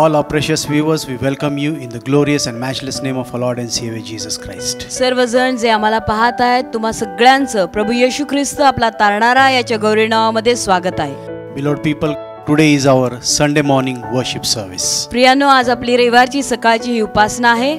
All our precious viewers, we welcome you in the glorious and matchless name of our Lord and Savior Jesus Christ. सर्वजण जे आम्हाला पाहत आहेत तुम्हा सगळ्यांचं प्रभू येशू ख्रिस्त आपला तारणारा याच्या गौरी नावामध्ये स्वागत आहे Beloved people, today is our Sunday morning worship service. प्रियानो आज आपली रविवारची सकाळची ही उपासना आहे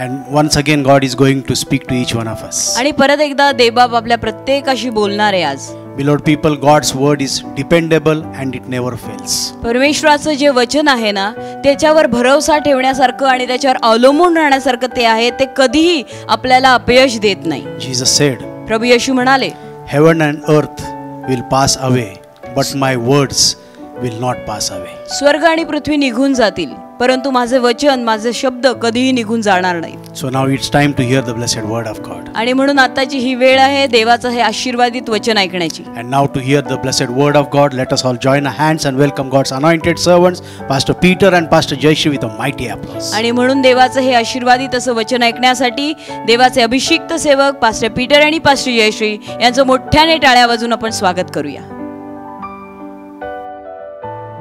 and once again God is going to speak to each one of us आणि परत एकदा देवबाब आपल्या प्रत्येकाशी बोलणार आहे आज beloved people God's word is dependable and it never fails परमेश्वराचं जे वचन आहे ना त्याच्यावर भरवसा ठेवण्यासारखं आणि त्याच्यावर अवलंबून राहण्यासारखं ते आहे ते कधीही आपल्याला अपयश देत नाही जीसस सेड प्रभू येशू म्हणाले heaven and earth will pass away but my words will not pass away स्वर्ग आणि पृथ्वी निघून जातील परंतु माझे वचन माझे शब्द कधीही निघून जाणार नाही so now it's time to hear the blessed word of God आणि म्हणून आताची ही वेळ आहे देवाचं हे आशीर्वादित वचन ऐकण्याची and now to hear the blessed word of God let us all a hands and welcome God's anointed servants pastor Peter and pastor Jayshree with a mighty applause आणि म्हणून देवाचं हे आशीर्वादित असं वचन ऐकण्यासाठी देवाचे अभिषिक्त सेवक पास्टर पीटर आणि पास्टर जयश्री यांचं मोठ्याने टाळ्या वाजून आपण स्वागत करूया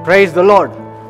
praise the lord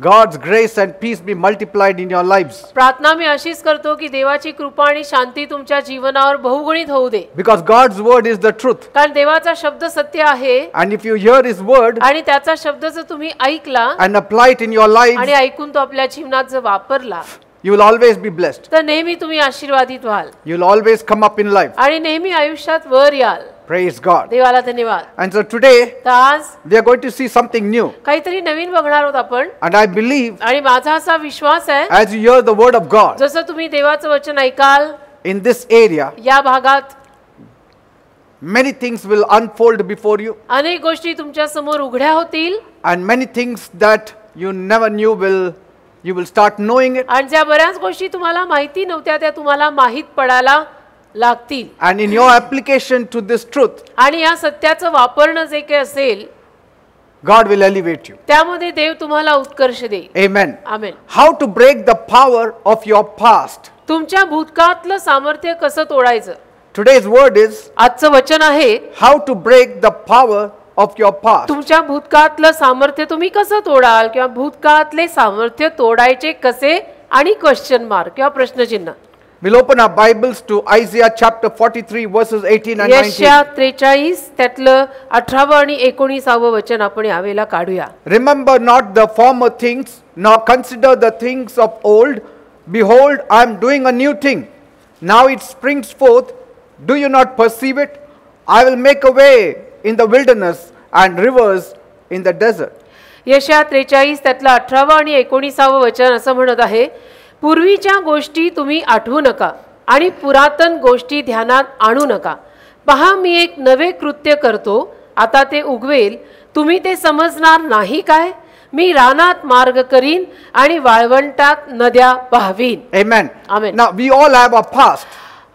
God's grace and peace be multiplied in your lives. प्रार्थना मी अशीच करतो की देवाची कृपा आणि शांती तुमच्या जीवनावर बहुगुणित होऊ दे. Because God's word is the truth. कारण देवाचा शब्द सत्य आहे. And if you hear his word आणि त्याचा शब्द जर तुम्ही ऐकला and apply it in your life आणि ऐकून तो आपल्या जीवनात जर वापरला you will always be blessed. तर नेहमी तुम्ही आशीर्वादित व्हाल. You will always come up in life. आणि नेहमी आयुष्यात वर याल. Praise God. And so today we are going to see something new. काहीतरी नवीन बघणार आहोत And I believe आणि माझा असा विश्वास as you hear the word of God. जसं तुम्ही देवाचं वचन ऐकाल in this area या भागात many things will unfold before you. अनेक गोष्टी And many things that you never knew will you will start knowing it. And ज्या बऱ्याच गोष्टी तुम्हाला माहिती तुम्हाला माहित लागतील and in your application to this truth आणि या सत्याचं वापरणं जे काही असेल God will elevate you. त्यामध्ये देव तुम्हाला उत्कर्ष देईल Amen. Amen. How to break the power of your past. तुमच्या भूतकाळातलं सामर्थ्य कसं तोडायचं Today's word is आजचं वचन आहे how to break the power of your past. तुमच्या भूतकाळातलं सामर्थ्य तुम्ही कसं तोडाल किंवा भूतकाळातले सामर्थ्य तोडायचे कसे आणि क्वेश्चन मार्क किंवा प्रश्नचिन्ह We'll open our Bibles to Isaiah chapter 43 verses 18 and 19. यशया त्रेचाळीस त्यातलं अठरावं आणि एकोणीसावं वचन आपण यावेळेला काढूया Remember not the former things, nor consider the things of old. Behold, I am doing a new thing. Now it springs forth. Do you not perceive it? I will make a way in the wilderness and rivers in the desert. यशया त्रेचाळीस त्यातलं अठरावं आणि एकोणीसावं वचन असं म्हणत आहे पूर्वीच्या गोष्टी तुम्ही आठवू नका आणि पुरातन गोष्टी ध्यानात आणू नका पहा मी एक नवे कृत्य करतो आता ते उगवेल तुम्ही ते समजणार नाही काय मी रानात मार्ग करीन आणि वाळवंटात नद्या पाहवीन Amen. Now we all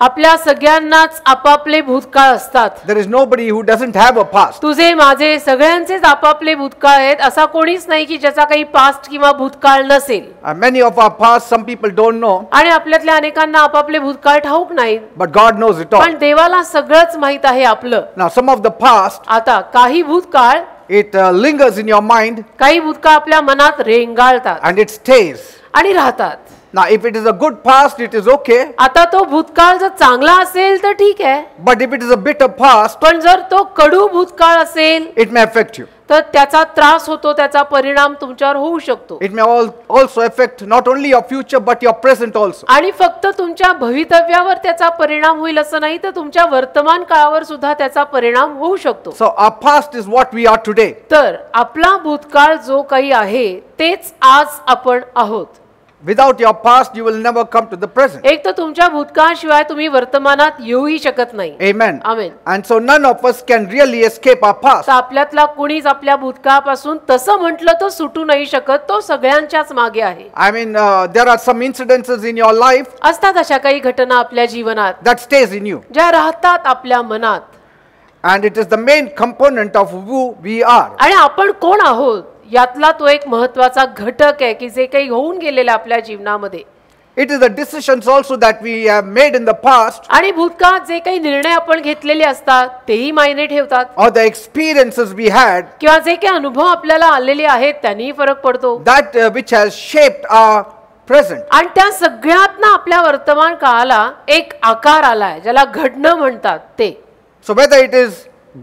आपल्या सगळ्यांनाच आपापले भूतकाळ असतात is nobody who doesn't have a past तुझे माझे सगळ्यांचेच आपापले भूतकाळ आहेत असा कोणीच नाही की ज्याचा काही पास्ट किंवा भूतकाळ नसेल many of our past some people don't know आणि आपल्यातल्या अनेकांना आपापले भूतकाळ ठाऊक नाही but God knows it all पण देवाला सगळंच माहित आहे आपलं some some of the past आता काही भूतकाळ it lingers in your mind काही भूतकाळ आपल्या मनात रेंगाळतात अँड इट स्टेज आणि राहतात Now, if it is a good past, it is okay. आता तो भूतकाळ जर चांगला असेल तर ठीक आहे But if it is a of past, पण जर तो कडू भूतकाळ असेल it may affect you. तर त्याचा त्रास होतो त्याचा परिणाम तुमच्यावर होऊ शकतो It may also affect not only your future but your present also. आणि फक्त तुमच्या भवितव्यावर त्याचा परिणाम होईल असं नाही तर तुमच्या वर्तमान काळावर सुद्धा त्याचा परिणाम होऊ शकतो So, our past is what we are today. तर आपला भूतकाळ जो काही आहे तेच आज आपण आहोत without your past you will never come to the present. एक तर तुमच्या भूतकाळाशिवाय तुम्ही वर्तमानात येऊही शकत नाही Amen. Amen. And so none of us can really escape our past. आपल्यातला कुणीच आपल्या भूतकाळापासून तसं म्हटलं तर सुटू नाही शकत तो सगळ्यांच्याच मागे आहे I mean, uh, there are some incidences in your life असतात अशा काही घटना आपल्या जीवनात that stays in you, ज्या राहतात आपल्या मनात and it is the main component of who we are. आणि आपण कोण आहोत यातला तो एक महत्वाचा घटक आहे की जे काही होऊन गेलेलं आपल्या जीवनामध्ये it is the decisions also that we have made in the past आणि भूतकाळात जे काही निर्णय आपण घेतलेले असतात तेही मायने ठेवतात or the experiences we had किंवा जे काही अनुभव आपल्याला आलेले आहेत त्यांनीही फरक पडतो that which has shaped present आणि त्या सगळ्यात ना आपल्या वर्तमान काळाला एक आकार आलाय ज्याला घडणं म्हणतात ते so whether it is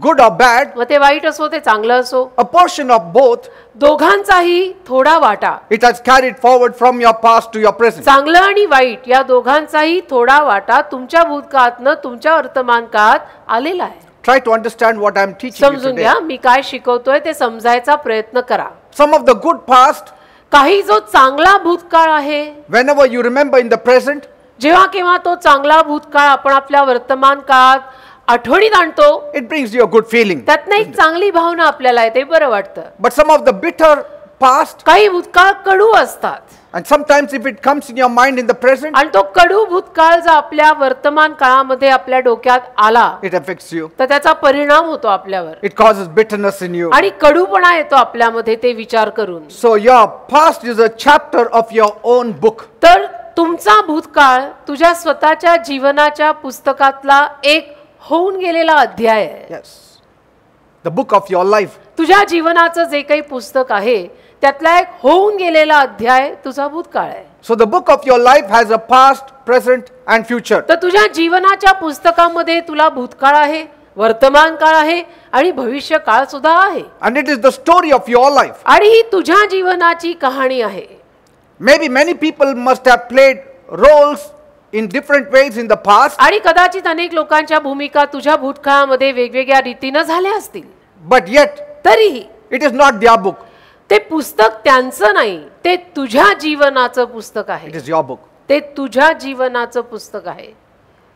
good or bad मग ते वाईट असो ते चांगलं असो अ पोर्शन ऑफ बोथ दोघांचाही थोडा वाटा it has carried forward from your past to your present चांगलं आणि वाईट या दोघांचाही थोडा वाटा तुमच्या भूतकाळातनं तुमच्या वर्तमान काळात आलेला आहे try to understand what I am teaching समजून घ्या मी काय शिकवतोय ते समजायचा प्रयत्न करा some of the good past काही जो चांगला भूतकाळ आहे when you remember in the present जेव्हा केव्हा तो चांगला भूतकाळ आपण आपल्या वर्तमान काळात आठवणीत आणतो it brings your good good feeling त्यातनं एक चांगली भावना आपल्याला येते बरं वाटतं but some of the bitter past काही भूतकाळ कडू असतात and sometimes if it comes in your mind in the present आणि तो कडू भूतकाळ जर आपल्या वर्तमान काळामध्ये आपल्या डोक्यात आला इट अफेक्ट्स यू तर त्याचा परिणाम होतो आपल्यावर it causes bitterness in you आणि कडूपणा येतो आपल्यामध्ये ते विचार करून so your past is a chapter of your own book तर तुमचा भूतकाळ तुझ्या स्वतःच्या जीवनाच्या पुस्तकातला एक होऊन गेलेला अध्याय yes the book of your life तुझ्या जीवनाचं जे काही पुस्तक आहे त्यातला एक होऊन गेलेला अध्याय तुझा भूतकाळ आहे so the book of your life has a past present and future तर तुझ्या जीवनाच्या पुस्तकामध्ये तुला भूतकाळ आहे वर्तमान काळ आहे आणि भविष्य काळ सुद्धा आहे and it is the story of your life आणि ही तुझ्या जीवनाची कहाणी आहे maybe many people must have played roles in different ways in the past आणि कदाचित अनेक लोकांच्या भूमिका तुझ्या भूतकाळामध्ये वेगवेगळ्या रीतीनं झाल्या असतील बट येट तरीही it is not their book ते पुस्तक त्यांचं नाही ते तुझ्या जीवनाचं पुस्तक आहे इट इज योर बुक ते तुझ्या जीवनाचं पुस्तक आहे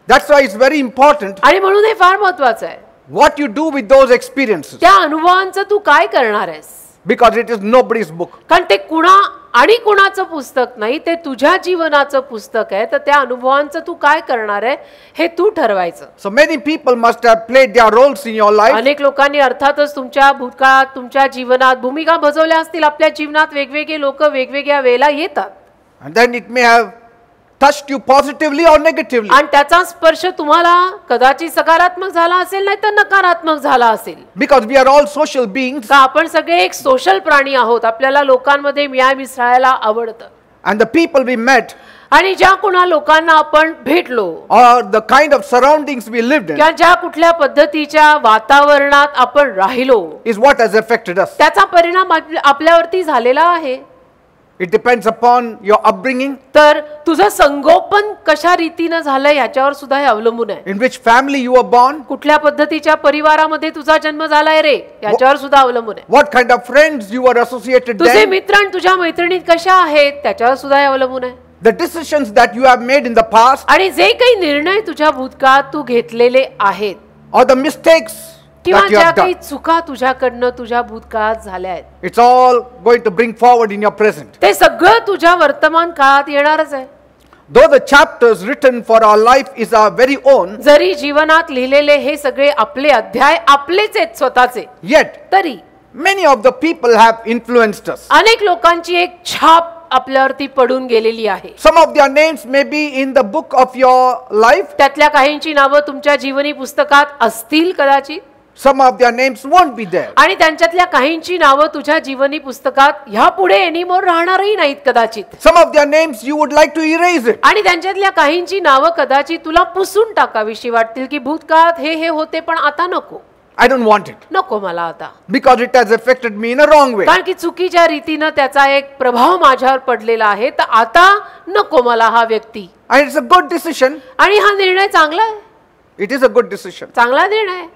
that's why it's very important आणि म्हणून हे फार महत्त्वाचं आहे what you do with those experience त्या अनुभवांचं तू काय करणार आहेस because it is no book कारण ते कुणा आणि कोणाचं पुस्तक नाही ते तुझ्या जीवनाचं पुस्तक आहे तर त्या अनुभवांचं तू काय करणार आहे हे तू ठरवायचं people must roles in your life अनेक लोकांनी अर्थातच तुमच्या भूतकाळात तुमच्या जीवनात भूमिका भजवल्या असतील आपल्या जीवनात वेगवेगळे लोक वेगवेगळ्या वेळेला येतात then it may touched you positively or negatively. आणि त्याचा स्पर्श तुम्हाला कदाचित सकारात्मक झाला असेल नाही तर नकारात्मक झाला असेल Because we are all social beings. आपण सगळे एक सोशल प्राणी आहोत आपल्याला लोकांमध्ये मिया मिसळायला आवडतं And the people we met आणि ज्या कुणा लोकांना आपण भेटलो or the kind of surroundings we lived in किंवा ज्या कुठल्या पद्धतीच्या वातावरणात आपण राहिलो is what has affected us. त्याचा परिणाम आपल्यावरती झालेला आहे it depends upon your upbringing तर तुझं संगोपन कशा रीतीनं झालं याच्यावर सुद्धा हे अवलंबून आहे in which family you are born कुठल्या पद्धतीच्या परिवारामध्ये तुझा जन्म झालाय रे याच्यावर सुद्धा अवलंबून आहे what kind of friends you are associated तुझे मित्र आणि तुझ्या मैत्रिणी कशा आहेत त्याच्यावर सुद्धा हे अवलंबून आहे the decisions that you have made in the past आणि जे काही निर्णय तुझ्या भूतकाळात तू घेतलेले आहेत ऑर द मिस्टेक्स किंवा ज्या काही चुका तुझ्याकडनं तुझ्या भूतकाळात झाल्या आहेत it's all going to bring forward in your present ते सगळं तुझ्या वर्तमान काळात येणारच आहे Though the chapters written for our life is our very own जरी जीवनात लिहिलेले हे सगळे आपले अध्याय आपलेच आहेत स्वतःचे येट तरी many of the people have influenced us अनेक लोकांची एक छाप आपल्यावरती पडून गेलेली आहे some of the names may be in the book of your life त्यातल्या काहींची नावं तुमच्या जीवनी पुस्तकात असतील कदाचित some of their names won't be there आणि त्यांच्यातल्या काहींची नावं तुझ्या जीवनी पुस्तकात ह्या पुढे एनिमोर राहणारही नाहीत कदाचित some of their names you would like to erase आणि त्यांच्यातल्या काहींची नावं कदाचित तुला पुसून टाकावीशी वाटतील की भूतकाळात हे हे होते पण आता नको आय डोंट want इट नको मला आता because it has affected me in a wrong way कारण की चुकीच्या रीतीनं त्याचा एक प्रभाव माझ्यावर पडलेला आहे तर आता नको मला हा व्यक्ती आणि इट्स अ गुड डिसिशन आणि हा निर्णय चांगला आहे it is a good decision चांगला निर्णय आहे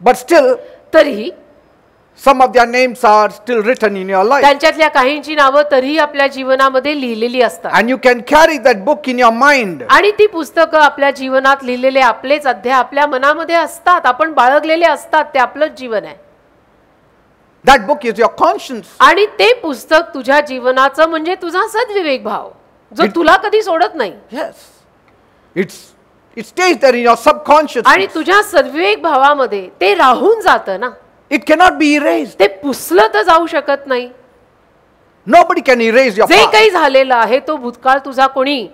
but still तरीही some of their names are still written in your life त्यांच्यातल्या काहींची नावं तरीही आपल्या जीवनामध्ये लिहिलेली असतात and you can carry that book in your mind आणि ती पुस्तकं आपल्या जीवनात लिहिलेले आपलेच अध्याय आपल्या मनामध्ये असतात आपण बाळगलेले असतात ते आपलंच जीवन आहे that book is your conscience आणि ते पुस्तक तुझ्या जीवनाचं म्हणजे तुझा सद्विवेक भाव जो तुला कधी सोडत नाही yes it's stage stays there in your subconscious. आणि तुझ्या सद्विवेक भावामध्ये ते राहून जातं ना इट कॅनॉट बी erased. ते पुसलं तर जाऊ शकत नाही Nobody can erase your जे काही झालेलं आहे तो भूतकाळ तुझा कोणी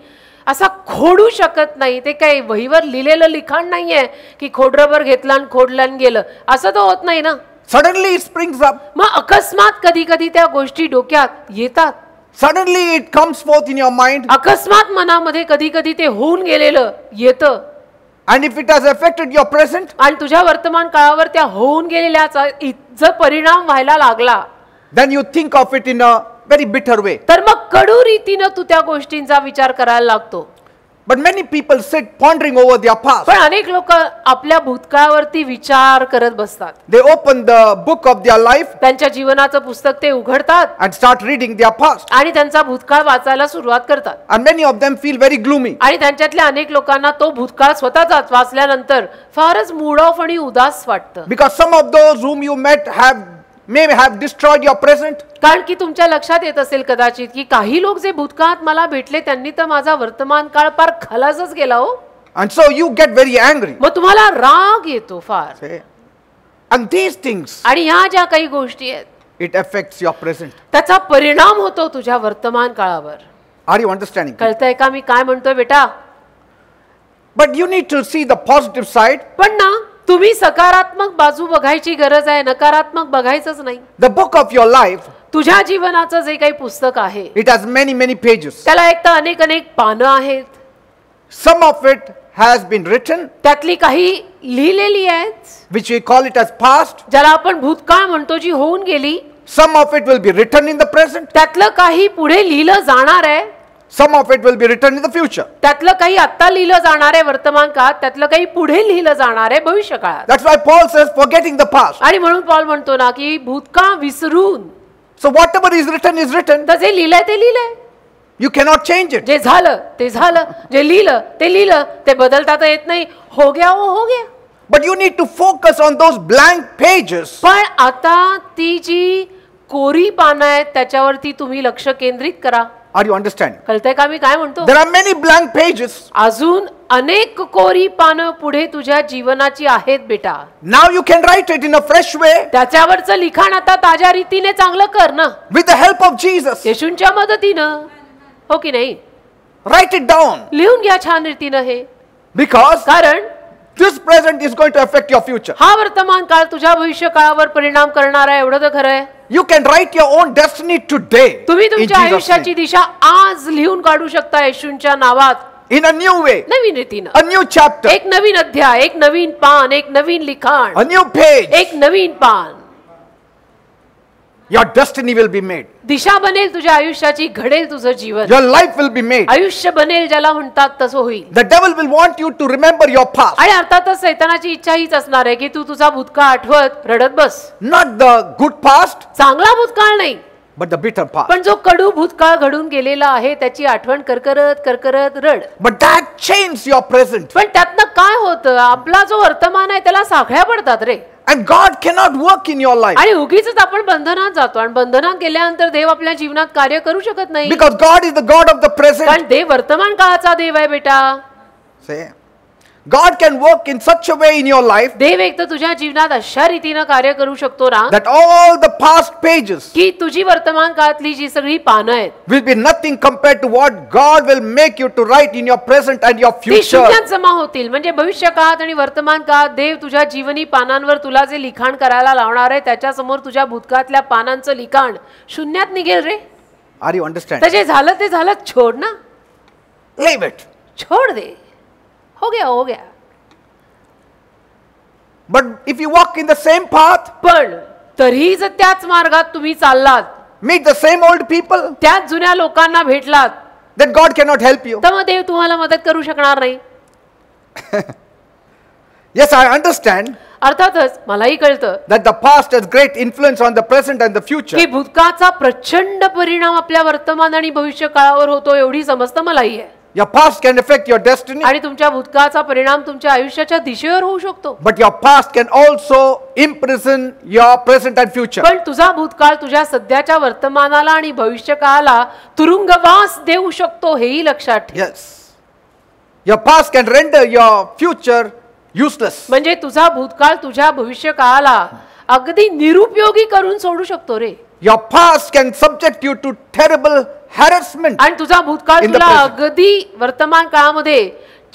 असा खोडू शकत नाही ते काही वहीवर लिहिलेलं लिखाण नाहीये की खोडरबर घेतलं आणि खोडलं आणि गेलं असं तर होत नाही ना सडनली it springs मग अकस्मात कधी कधी त्या गोष्टी डोक्यात येतात suddenly it comes forth in your mind अकस्मात मनामध्ये कधी कधी ते होऊन गेलेलं येतं and if it has affected your present आणि तुझ्या वर्तमान काळावर त्या होऊन गेलेल्याचा जर परिणाम व्हायला लागला then you think of it in a very bitter way तर मग कडू रीतीनं तू त्या गोष्टींचा विचार करायला लागतो But many people sit pondering over their past. पण अनेक लोग आपल्या भूतकाळावरती विचार करत बसतात. They open the book of their life. त्यांच्या जीवनाचं पुस्तक ते उघडतात. And start reading their past. आणि त्यांचा भूतकाळ वाचायला सुरुवात करतात. And many of them feel very gloomy. आणि त्यांच्यातल्या अनेक ना तो भूतकाळ स्वतःचा वाचल्यानंतर फारच मूड ऑफ आणि उदास वाटतं. Because some of those whom you met have मे कारण की तुमच्या लक्षात येत असेल कदाचित की काही लोक जे भूतकाळात मला भेटले त्यांनी तर माझा वर्तमान काळ फार खलासच गेला हो And so you get very angry. मग तुम्हाला राग येतो फार And these थिंग्स आणि ह्या ज्या काही गोष्टी आहेत इट अफेक्ट्स युअर प्रेझेंट त्याचा परिणाम होतो तुझ्या वर्तमान काळावर आर you understanding? कळतंय का मी काय म्हणतोय बेटा but you need to see the positive side. पण ना तुम्ही सकारात्मक बाजू बघायची गरज आहे नकारात्मक बघायचंच नाही the book of your life तुझ्या जीवनाचं जे काही पुस्तक आहे it has many many pages त्याला एक तर अनेक अनेक पानं आहेत some of it has been written त्यातली काही लिहिलेली आहेत which we call it as past ज्याला आपण भूतकाळ म्हणतो जी होऊन गेली some of it will be written in the present त्यातलं काही पुढे लिहिलं जाणार आहे some of it will be written in the future. that's why paul says forgetting the past आणि म्हणून पॉल म्हणतो ना की भूतका विसरून so whatever is written is written तसे जे ते लिहिलंय you cannot change it जे झालं ते झालं जे लिहिलं ते लिहिलं ते बदलता तर येत हो गया हो गया but you need to focus on those blank pages पण आता ती कोरी पानं आहेत त्याच्यावरती तुम्ही लक्ष केंद्रित करा आर यू अंडरस्टँड कळतंय का मी काय म्हणतो there are many blank pages अजून अनेक कोरी पानं पुढे तुझ्या जीवनाची आहेत बेटा now you can write it in a fresh way त्याच्यावरचं लिखाण आता ताज्या रीतीने चांगलं कर ना with the help of Jesus येशूंच्या मदतीनं हो की नाही राईट इट डाऊन लिहून घ्या छान रीतीनं हे बिकॉज कारण This present is going to affect your future. हा वर्तमान काळ तुझ्या भविष्य काळावर परिणाम करणार आहे एवढं तर खरं आहे you can write your own destiny day तुम्ही तुमच्या आयुष्याची दिशा आज लिहून काढू शकता येशूंच्या नावात इन अ न्यू वे नवीन रीतीनं अ न्यू चॅप्टर एक नवीन अध्याय एक नवीन पान एक नवीन लिखाण अ न्यू page. एक नवीन पान Your destiny will be made. दिशा बनेल तुझ्या आयुष्याची घडेल तुझं जीवन Your life will be made. आयुष्य बनेल ज्याला म्हणतात तसं होईल The devil will want you to remember your past. आणि अर्थातच सैतानाची इच्छा हीच असणार आहे की तू तुझा भूतकाळ आठवत रडत बस Not the good past. चांगला भूतकाळ नाही बट द बिटर पार्ट पण जो कडू भूतकाळ घडून गेलेला आहे त्याची आठवण करकरत करकरत रड but that change your present पण त्यातनं काय होतं आपला जो वर्तमान आहे त्याला साखळ्या पडतात रे and God cannot work in your life आणि उगीच आपण बंधनात जातो आणि बंधनात गेल्यानंतर देव आपल्या जीवनात कार्य करू शकत नाही because God is the God of the present वर्तमान काळाचा देव आहे बेटा God can work in such a way in your life. That all the past pages. Will be nothing compared to what God will make you to write in your present and your future. ती शुभियां जमा होतील मंजे भविष्य कात अनि वर्तमान कात देव तुझे जीवनी पानानवर तुला जे लिखान कराला लावना रे तेचा समोर तुझे भूतकातल्या पानांसो लिखान शुन्यत निकल रे Are you understand? तजे झालते झालत छोड़ Leave it. छोड़ दे. हो गया हो गया but if you walk in the same path पण तरीही जर त्याच मार्गात तुम्ही चाललात meet the same old people त्याच जुन्या लोकांना भेटलात that God not help you तर देव तुम्हाला मदत करू शकणार नाही येस आय अंडरस्टँड अर्थातच मलाही कळतं the past past great influence on the the present the future की प्रचंड परिणाम आपल्या वर्तमान आणि भविष्य काळावर होतो एवढी समजतं मलाही आहे. Your past can affect your destiny. परिणाम But your past can also imprison your present and future. तुझा तुरुंगवास Yes. Your past can render your future useless. तुझा अगदी निरुपयोगी करून सोडू शकतो रे Your past can subject you to terrible harassment आणि तुझा भूतकाळ तुला अगदी वर्तमान काळामध्ये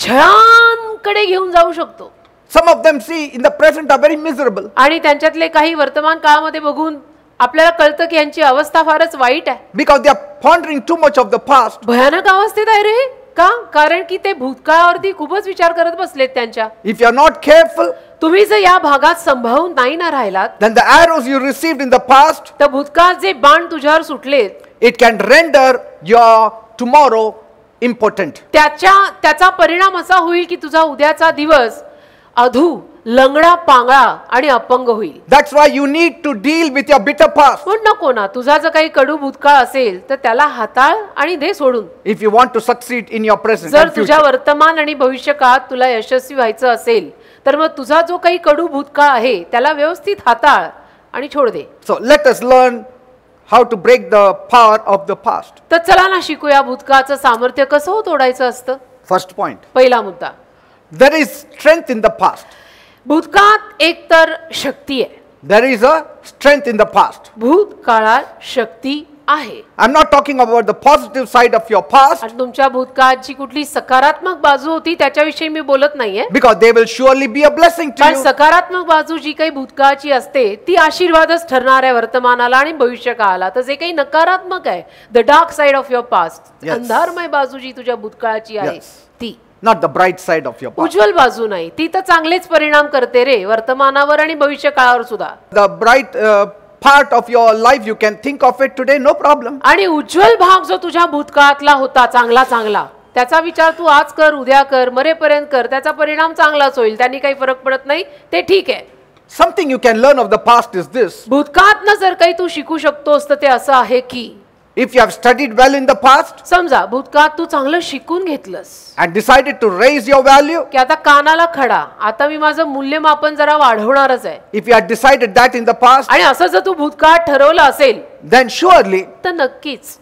छळांकडे घेऊन जाऊ शकतो some of them see in the present are very miserable आणि त्यांच्यातले काही वर्तमान काळामध्ये बघून आपल्याला कळतं की यांची अवस्था फारच वाईट आहे because they are pondering too much of the past भयानक अवस्थेत आहे रे का कारण की ते भूतकाळावरती खूपच विचार करत बसलेत त्यांच्या if you are not careful तुम्ही जर या भागात संभावून नाही ना राहिलात then the you in the past भूतकाळ जे बाण तुझ्यावर सुटलेत it can render your tomorrow important त्याच्या त्याचा परिणाम असा होईल की तुझा उद्याचा दिवस अधू लंगडा पांगळा आणि अपंग होईल that's why you need to deal with your bitter past पण नको ना तुझा जर काही कडू भूतकाळ असेल तर त्याला हाताळ आणि दे सोडून if you want to succeed in your present जर तुझ्या वर्तमान आणि काळात तुला यशस्वी व्हायचं असेल तर मग तुझा जो काही कडू भूतकाळ आहे त्याला व्यवस्थित हाताळ आणि छोड दे so let us learn how to break the power of the past तर चला सामर्थ्य first point पहिला मुद्दा there is strength in the past भूतकाळात एक तर there is a strength in the past भूतकाळात शक्ती आहे I am not talking about the positive side of your past आणि तुमच्या भूतकाळाची कुठली सकारात्मक बाजू होती त्याच्याविषयी मी बोलत नाहीये because they will surely be a blessing to पण सकारात्मक बाजू जी काही भूतकाळाची असते ती आशीर्वादच ठरणार आहे वर्तमानाला आणि भविष्यकाळाला काळाला तर जे काही नकारात्मक आहे the dark side of your past अंधारमय बाजू जी तुझ्या भूतकाळाची आहे ती not the bright side of your past उज्ज्वल बाजू नाही ती तर चांगलेच परिणाम करते रे वर्तमानावर आणि भविष्यकाळावर सुद्धा the bright part of your life you can think of it today no problem आणि उज्ज्वल भाग जो तुझ्या भूतकाळातला होता चांगला चांगला त्याचा विचार तू आज कर उद्या कर मरेपर्यंत कर त्याचा परिणाम चांगलाच होईल त्यांनी काही फरक पडत नाही ते ठीक आहे something you can learn of the past is this भूतकाळातनं जर काही तू शिकू शकतोस तर ते असं आहे की If you have studied well in the past समजा भूतकाळात तू चांगलं शिकून घेतलंस and decided to raise your value, की आता कानाला खडा आता मी माझं मूल्यमापन जरा वाढवणारच आहे if you had decided that in the past, आणि असं जर तू भूतकाळात ठरवलं असेल then surely तर नक्कीच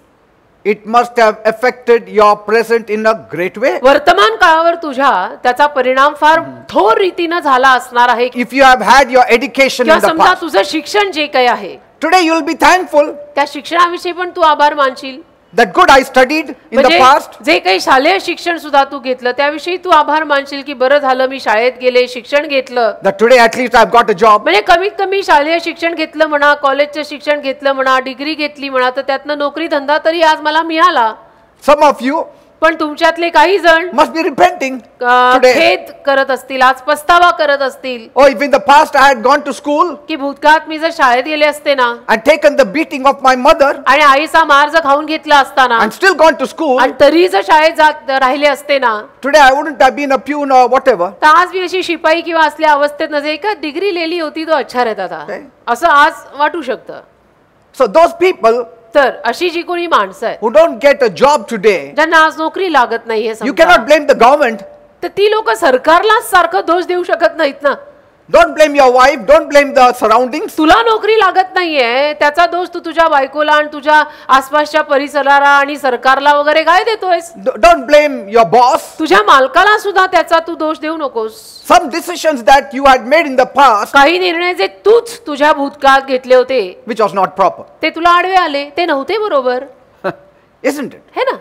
it must have affected your present in a great way वर्तमान काळावर तुझ्या त्याचा परिणाम फार थोर रीतीनं झाला असणार आहे if you have had your education तुझं शिक्षण जे काही आहे today you will be thankful त्या शिक्षणाविषयी पण तू आभार मानशील that good I studied in the म्हणजे past. जे काही शालेय शिक्षण सुद्धा तू घेतलं त्याविषयी तू आभार मानशील की बरं झालं मी शाळेत गेले शिक्षण घेतलं That today at least म्हणजे कमीत कमी शालेय शिक्षण घेतलं म्हणा कॉलेजचं शिक्षण घेतलं म्हणा डिग्री घेतली म्हणा तर त्यातनं नोकरी धंदा तरी आज मला मिळाला सम ऑफ यू पण तुमच्यातले काही जण मस्ट बी रिपेंटिंग खेद करत असतील आज पस्तावा करत असतील oh if in the past I had gone to school की भूतकाळात मी जर शाळेत गेले असते ना and taken the beating of my mother आणि आईचा मार जर खाऊन घेतला असताना and still gone to school आणि तरी जर शाळेत जात राहिले असते ना today I wouldn't been a peon pune or तर आज मी अशी शिपाई किंवा असल्या अवस्थेत नसे एक डिग्री लेली होती तो अच्छा रहता था असं आज वाटू शकतं सो those पीपल तर अशी जी कोणी माणसं आहे who don't get a job today ज्यांना आज नोकरी लागत नाहीये you cannot blame the government तर ती लोक सरकारला सारखं दोष देऊ शकत नाहीत ना don't blame your wife don't blame the surrounding तुला नोकरी लागत नाहीये त्याचा दोष तू तुझ्या बायकोला आणि तुझ्या आसपासच्या परिसराला आणि सरकारला वगैरे काय देतोयस डोंट ब्लेम युअर बॉस तुझ्या मालकाला सुद्धा त्याचा तू दोष देऊ नकोस some decisions that you had made in the past काही निर्णय जे तूच तुझ्या भूतकाळात घेतले होते विच वॉज नॉट प्रॉपर ते तुला आडवे आले ते नव्हते बरोबर इट हे ना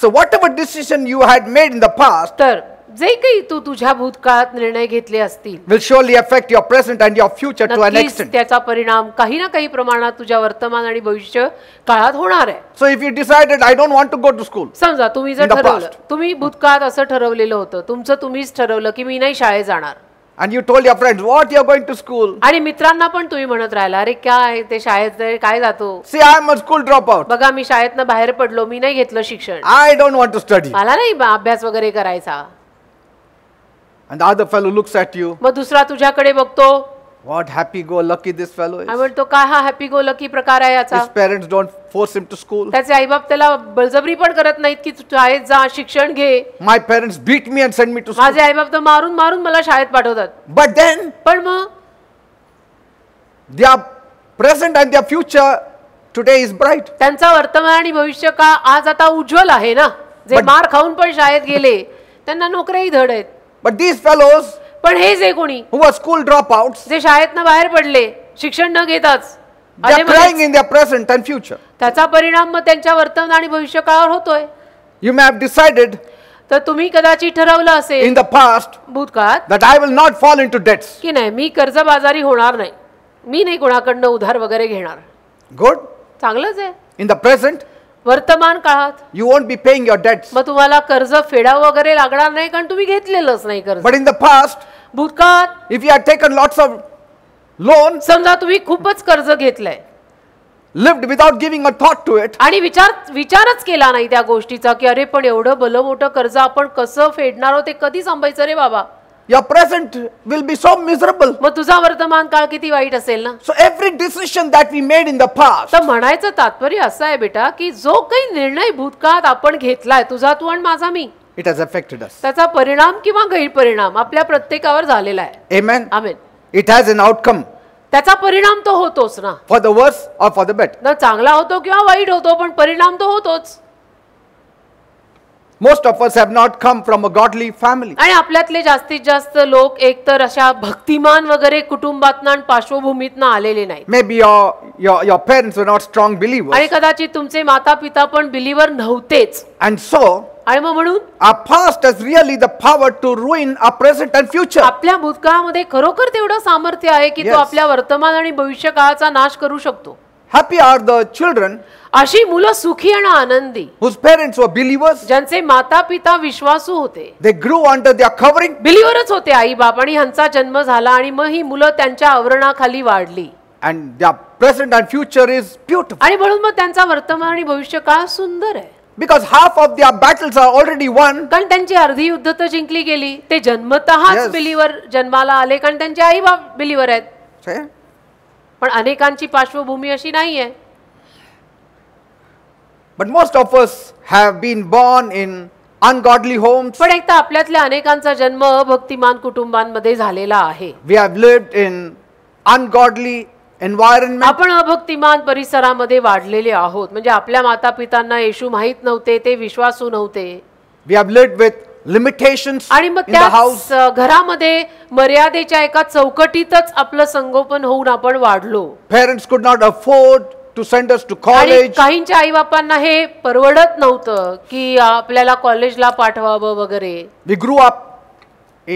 so whatever decision you had made in the past तर जे काही तू तुझ्या भूतकाळात निर्णय घेतले असतील will surely affect your present and your future too an त्याचा परिणाम काही ना काही प्रमाणात तुझ्या वर्तमान आणि भविष्य काळात होणार आहे so if you decided I don't want to go to school समजा तुम्ही जर ठरवलं तुम्ही भूतकाळात असं ठरवलेलं होतं तुमचं तुम्हीच ठरवलं की मी नाही शाळेत जाणार and you told your friends what you are to school school आणि मित्रांना पण तुम्ही म्हणत राहिला अरे काय आहे ते शाळेत काय जातो see I am a school drop out बघा मी शाळेतनं बाहेर पडलो मी नाही घेतलं शिक्षण I don't want to study मला नाही अभ्यास वगैरे करायचा And the other fellow looks at you. मग दुसरा तुझ्याकडे बघतो What happy go lucky this fellow is. आणि म्हणतो काय हा happy go lucky प्रकार आहे याचा His parents don't force him to school. त्याचे आईबाप त्याला बळजबरी पण करत नाहीत की तू शाळेत जा शिक्षण घे My parents beat me and send me to school. माझे आईबाप तर मारून मारून मला शाळेत पाठवतात But then पण मग their present and their future today is bright. त्यांचा वर्तमान आणि भविष्य का आज आता उज्ज्वल आहे ना जे पण- मार खाऊन पण शाळेत गेले त्यांना नोकऱ्याही धड आहेत बट दीज फेलोज पण हे जे कोणी who are school drop out जे शाळेतनं बाहेर पडले शिक्षण न घेताच in the present and future. त्याचा परिणाम मग त्यांच्या वर्तन आणि भविष्यकाळावर होतोय यू मे हॅव डिसाइडेड तर तुम्ही कदाचित ठरवलं असेल इन द पास्ट भूतकाळात that I will not fall into debts की नाही मी कर्जबाजारी होणार नाही मी नाही कोणाकडनं उधार वगैरे घेणार गुड चांगलंच आहे इन द प्रेझेंट वर्तमान काळात you won't be paying your debts मग तुम्हाला कर्ज फेडा वगैरे लागणार नाही कारण तुम्ही घेतलेलंच नाही कर्ज बट इन द पास्ट भूतकाळात if you are taken lots of loan समजा तुम्ही खूपच कर्ज घेतलंय lived without giving a thought to it आणि विचार विचारच केला नाही त्या गोष्टीचा की अरे पण एवढं भलं मोठं कर्ज आपण कसं फेडणार आहोत ते कधी संभायचं रे बाबा your present will be so miserable मग तुझा वर्तमान काळ किती वाईट असेल ना so every decision that we made in the past तर म्हणायचं तात्पर्य असं आहे बेटा की जो काही निर्णय भूतकाळात आपण घेतलाय तुझा तू आणि माझा मी इट हॅज अफेक्टेड अस त्याचा परिणाम किंवा गैरपरिणाम आपल्या प्रत्येकावर झालेला आहे amen amen it has an outcome त्याचा परिणाम तो होतोच ना for the worse or for the ना चांगला होतो किंवा वाईट होतो पण परिणाम तो होतोच most of us have not come from a godly family आणि आपल्यातले जास्तीत जास्त लोक एकतर अशा भक्तिमान वगैरे कुटुंबात आणि आलेले नाही मे maybe your your parents were not strong believer आणि कदाचित तुमचे माता पिता पण बिलीवर नव्हतेच अँड सो आणि मग म्हणून past is really the power to ruin a present and future आपल्या भूतकाळामध्ये खरोखर तेवढं सामर्थ्य आहे की तो आपल्या वर्तमान आणि भविष्य नाश करू शकतो हॅपी आर द चिल्ड्रन अशी मुलं सुखी आणि आनंदी हुज पेरेंट्स वर बिलीवर्स ज्यांचे माता पिता विश्वासू होते they grow under their covering बिलीवरच होते आई बाप आणि ह्यांचा जन्म झाला आणि मग ही मुलं त्यांच्या आवरणाखाली वाढली and the present and future is beautiful आणि म्हणून मग त्यांचा वर्तमान आणि भविष्य काळ सुंदर आहे because half of the battles are already won कारण त्यांची अर्धी युद्ध तर जिंकली गेली ते जन्मतःच बिलीवर जन्माला आले कारण त्यांचे आई बाप बिलीवर आहेत पण अनेकांची पार्श्वभूमी अशी नाही आहे but most of us have been born in ungodly home पण एकदा आपल्यातल्या अनेकांचा जन्म अभक्तिमान कुटुंबांमध्ये झालेला आहे we have lived in ungodly environment आपण अभक्तिमान परिसरामध्ये वाढलेले आहोत म्हणजे आपल्या माता पितांना येशू माहीत नव्हते ते विश्वासू नव्हते we have lived with limitation आणि मग त्या घरामध्ये मर्यादेच्या एका चौकटीतच आपलं संगोपन होऊन आपण वाढलो parents could not afford to send us to college काहींच्या आई बापांना हे परवडत नव्हतं की आपल्याला कॉलेजला पाठवावं वगैरे we grew up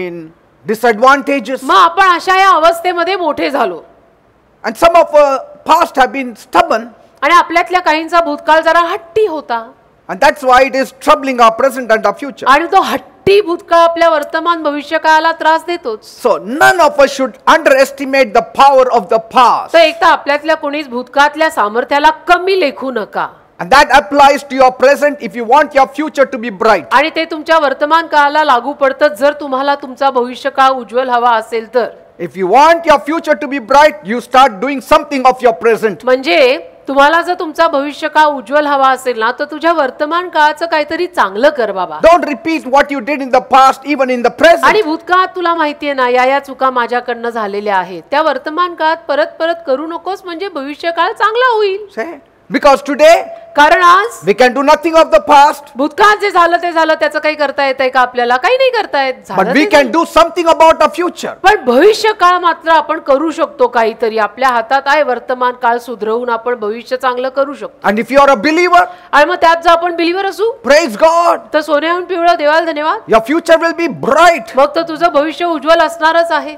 in disadvantages मग आपण अशा या अवस्थेमध्ये मोठे झालो and some of past have been stubborn आणि आपल्यातल्या काहींचा भूतकाळ जरा हट्टी होता And that's why it is troubling our present and our future. आणि तो हट्टी भूतकाळ आपल्या वर्तमान भविष्यकाळाला त्रास देतोच So none of us should underestimate the power of the past. तर एकदा आपल्यातल्या कोणीच भूतकाळातल्या सामर्थ्याला कमी लेखू नका And that applies to your present if you want your future to be bright. आणि ते तुमच्या वर्तमान काळाला लागू पडतं जर तुम्हाला तुमचा भविष्यकाळ उज्ज्वल हवा असेल तर If you want your future to be bright, you start doing something of your present. म्हणजे तुम्हाला जर तुमचा भविष्य काळ उज्ज्वल हवा असेल ना तर तुझ्या वर्तमान काळाचं काहीतरी चांगलं कर बाबा don't repeat what you did in the past even in the present आणि भूतकाळात तुला माहितीये ना या या चुका माझ्याकडनं झालेल्या आहेत त्या वर्तमान काळात परत परत करू नकोस म्हणजे भविष्य काळ चांगला होईल बिकॉज टुडे कारण आज we can do nothing of the past भूतकाळ जे झालं ते झालं त्याचं काही करता येत आहे का आपल्याला काही नाही करता येत but we can do something about a future पण भविष्य काळ मात्र आपण करू शकतो काहीतरी आपल्या हातात आहे वर्तमान काळ सुधरवून आपण भविष्य चांगलं करू शकतो and if you are a believer आणि मग त्यात जर आपण बिलीव्हर असू प्रेज गॉड तर सोन्याहून पिवळं देवाल धन्यवाद your future will be bright फक्त तुझं भविष्य उज्ज्वल असणारच आहे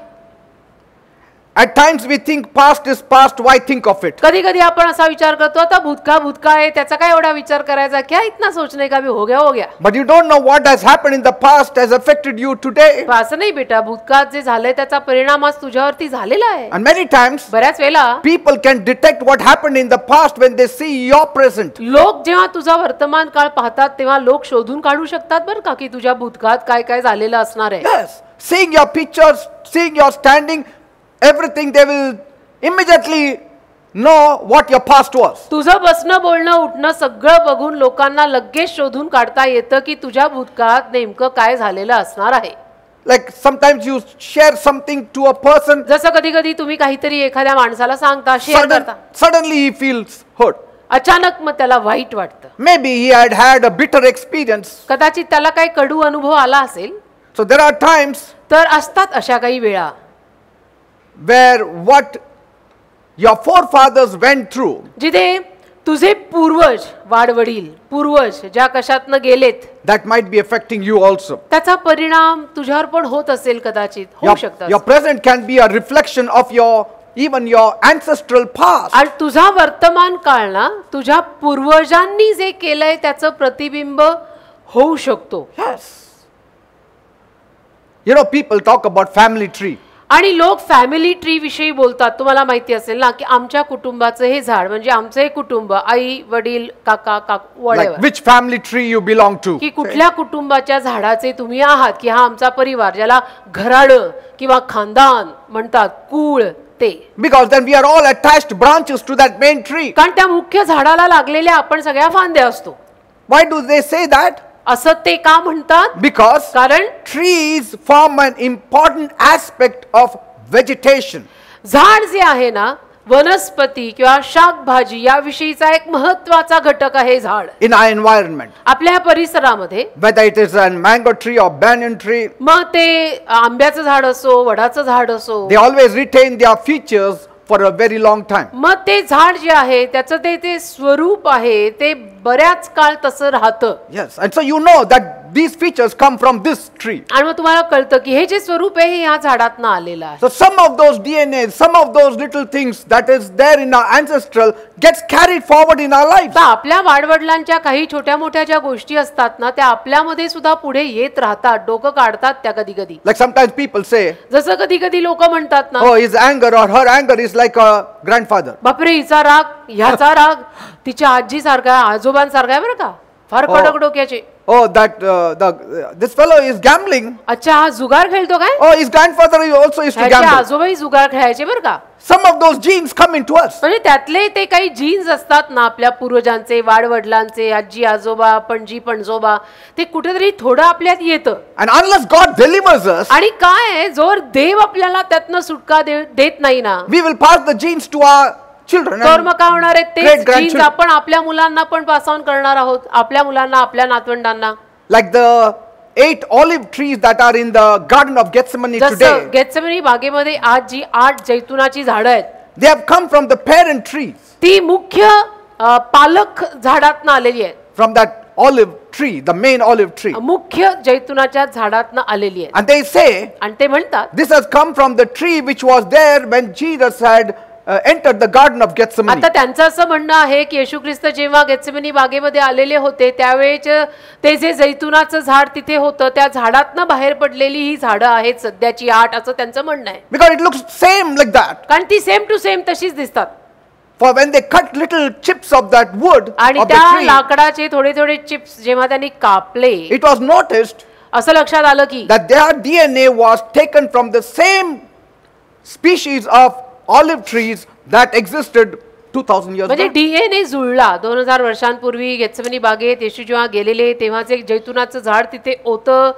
At times we think past is past, why think of it? कधी कधी आपण असा विचार करतो आता भूतका भूतका आहे त्याचा काय एवढा विचार करायचा क्या इतना सोचने का भी हो गया हो गया But you don't know what has happened in the past has affected you today. असं नाही बेटा भूतकाळ जे झाले त्याचा परिणाम आज तुझ्यावरती झालेला आहे And many times बऱ्याच वेळा people can detect what happened in the past when they see your present. लोक जेव्हा तुझा वर्तमान काळ पाहतात तेव्हा लोक शोधून काढू शकतात बरं का की तुझ्या भूतकाळात काय काय झालेलं असणार आहे Seeing your pictures, seeing your standing, everything they will immediately know what your past was. तुझं बसणं बोलणं उठणं सगळं बघून लोकांना लगेच शोधून काढता येतं की तुझ्या भूतकाळात नेमकं काय झालेलं असणार आहे like sometimes you share something to a person जसं कधी कधी तुम्ही काहीतरी एखाद्या माणसाला सांगता शेअर करता सडनली ही फील्स हर्ट अचानक मग त्याला वाईट वाटतं बी ही हॅड हॅड अ बिटर experience. कदाचित त्याला काही कडू अनुभव आला असेल सो there आर टाइम्स तर असतात अशा काही वेळा where what your forefathers went through जिधे तुझे पूर्वज वाडवडील पूर्वज ज्या कशातनं गेलेत that might be affecting you also त्याचा परिणाम तुझ्यावर पण होत असेल कदाचित होऊ your, your present can be a reflection of your even your ancestral past आणि तुझा वर्तमान काळ ना तुझ्या पूर्वजांनी जे केलंय त्याचं प्रतिबिंब होऊ शकतो yes you know people talk about family tree आणि लोक फॅमिली ट्री विषयी बोलतात तुम्हाला माहिती असेल ना की आमच्या कुटुंबाचं हे झाड म्हणजे आमचं हे कुटुंब आई वडील काका which family tree you belong to की कुठल्या कुटुंबाच्या झाडाचे तुम्ही आहात की हा आमचा परिवार ज्याला घराड किंवा खानदान म्हणतात कुळ ते because we are all attached branches to that main tree कारण त्या मुख्य झाडाला लागलेल्या आपण सगळ्या फांद्या असतो why do they say that असं ते का म्हणतात बिकॉज कारण trees form an important aspect of vegetation झाड जे आहे ना वनस्पती किंवा शाकभाजी याविषयीचा एक महत्वाचा घटक आहे झाड इन आय एन्व्हायरमेंट आपल्या परिसरामध्ये whether it is an mango tree of banyan tree मग ते आंब्याचं झाड असो वडाचं झाड असो they always retain their features for a very long time मग ते झाड जे आहे त्याचं ते ते स्वरूप आहे ते बऱ्याच काळ तसं राहतं yes and so you know that these features come from this tree आणि मग तुम्हाला कळतं की हे जे स्वरूप आहे हे या झाडातून आलेलं आहे so some of those DNA some of those little things that is there in our ancestral gates carried forward in our life आपल्या वाडवडिलांच्या काही छोट्या मोठ्या ज्या गोष्टी असतात ना त्या आपल्यामध्ये सुद्धा पुढे येत राहतात डोकं काढतात त्या कधी कधी लाईक समटाइम्स पीपल से जसं कधी कधी लोक म्हणतात ना is अँगर or her अँगर is like a grandfather बापरे हिचा राग ह्याचा राग तिच्या आजी सारखा आजोबा सारखा आहे बरं का फार हो. कडक डोक्याचे Oh, हो, that uh, the uh, अच्छा हा जुगार खेळतो काय? Is oh, his grandfather also used to gamble. आजोबाही जुगार खेळायचे बरं का? Of those genes come into us म्हणजे त्यातले ते काही जीन्स असतात ना आपल्या पूर्वजांचे, वाडवडिलांचे, आजी आजोबा, पणजी पणजोबा, ते कुठेतरी थोडं आपल्यात येतं. And unless God delivers us आणि काय जोर देव आपल्याला त्यातनं सुटका देत नाही ना. We will pass the genes to our children तर मग काय होणार आहे आपण आपल्या मुलांना पण पास ऑन करणार आहोत आपल्या मुलांना आपल्या नातवंडांना like the eight olive trees that are in the garden of Gethsemane today Gethsemane बागेमध्ये आज जी आठ जैतुनाची झाडं आहेत they have come from the parent tree ती मुख्य पालक झाडात आलेली आहेत from that olive tree the main olive tree मुख्य जैतुनाच्या झाडात आलेली आहे आणि ते से आणि ते म्हणतात this has come from the tree which was there when Jesus had Entered the garden of Gethsemane. आता त्यांचं असं म्हणणं आहे की येशू ख्रिस्त जेव्हा गेट्समनी बागेमध्ये आलेले होते त्यावेळेच ते जे जैतुनाचं झाड तिथे होतं त्या झाडातनं बाहेर पडलेली ही झाडं आहेत सध्याची आठ असं त्यांचं म्हणणं आहे because it looks same like that कारण ती सेम टू सेम तशीच दिसतात for when they cut little chips of that wood आणि त्या लाकडाचे थोडे थोडे चिप्स जेव्हा त्यांनी कापले इट वॉज नोटिस्ड असं लक्षात आलं की that their DNA was taken from the same species of olive trees that existed म्हणजे डीएनए जुळला दोन हजार वर्षांपूर्वी गेत्सवनी बागेत येशू जेव्हा गेलेले तेव्हा जे जैतुनाचं झाड तिथे होतं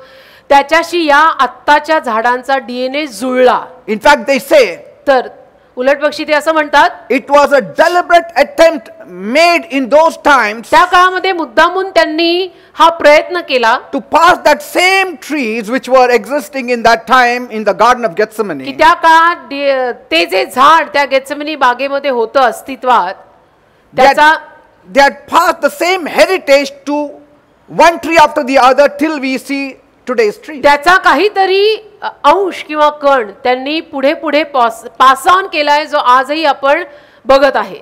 त्याच्याशी या आत्ताच्या झाडांचा डीएनए जुळला इनफॅक्ट दे से तर उलटपक्षी ते असं म्हणतात it was a deliberate attempt made in those times त्या काळामध्ये मुद्दामून त्यांनी हा प्रयत्न केला to pass that same trees which were existing in that time in the garden of Gethsemane की त्या काळात ते जे झाड त्या गेट्समनी बागेमध्ये होतं अस्तित्वात त्याचा they had passed the same heritage to one tree after the other till we see today's tree. त्याचा काहीतरी अंश किंवा कण त्यांनी पुढे पुढे पास पास ऑन केला आहे जो आजही आपण बघत आहे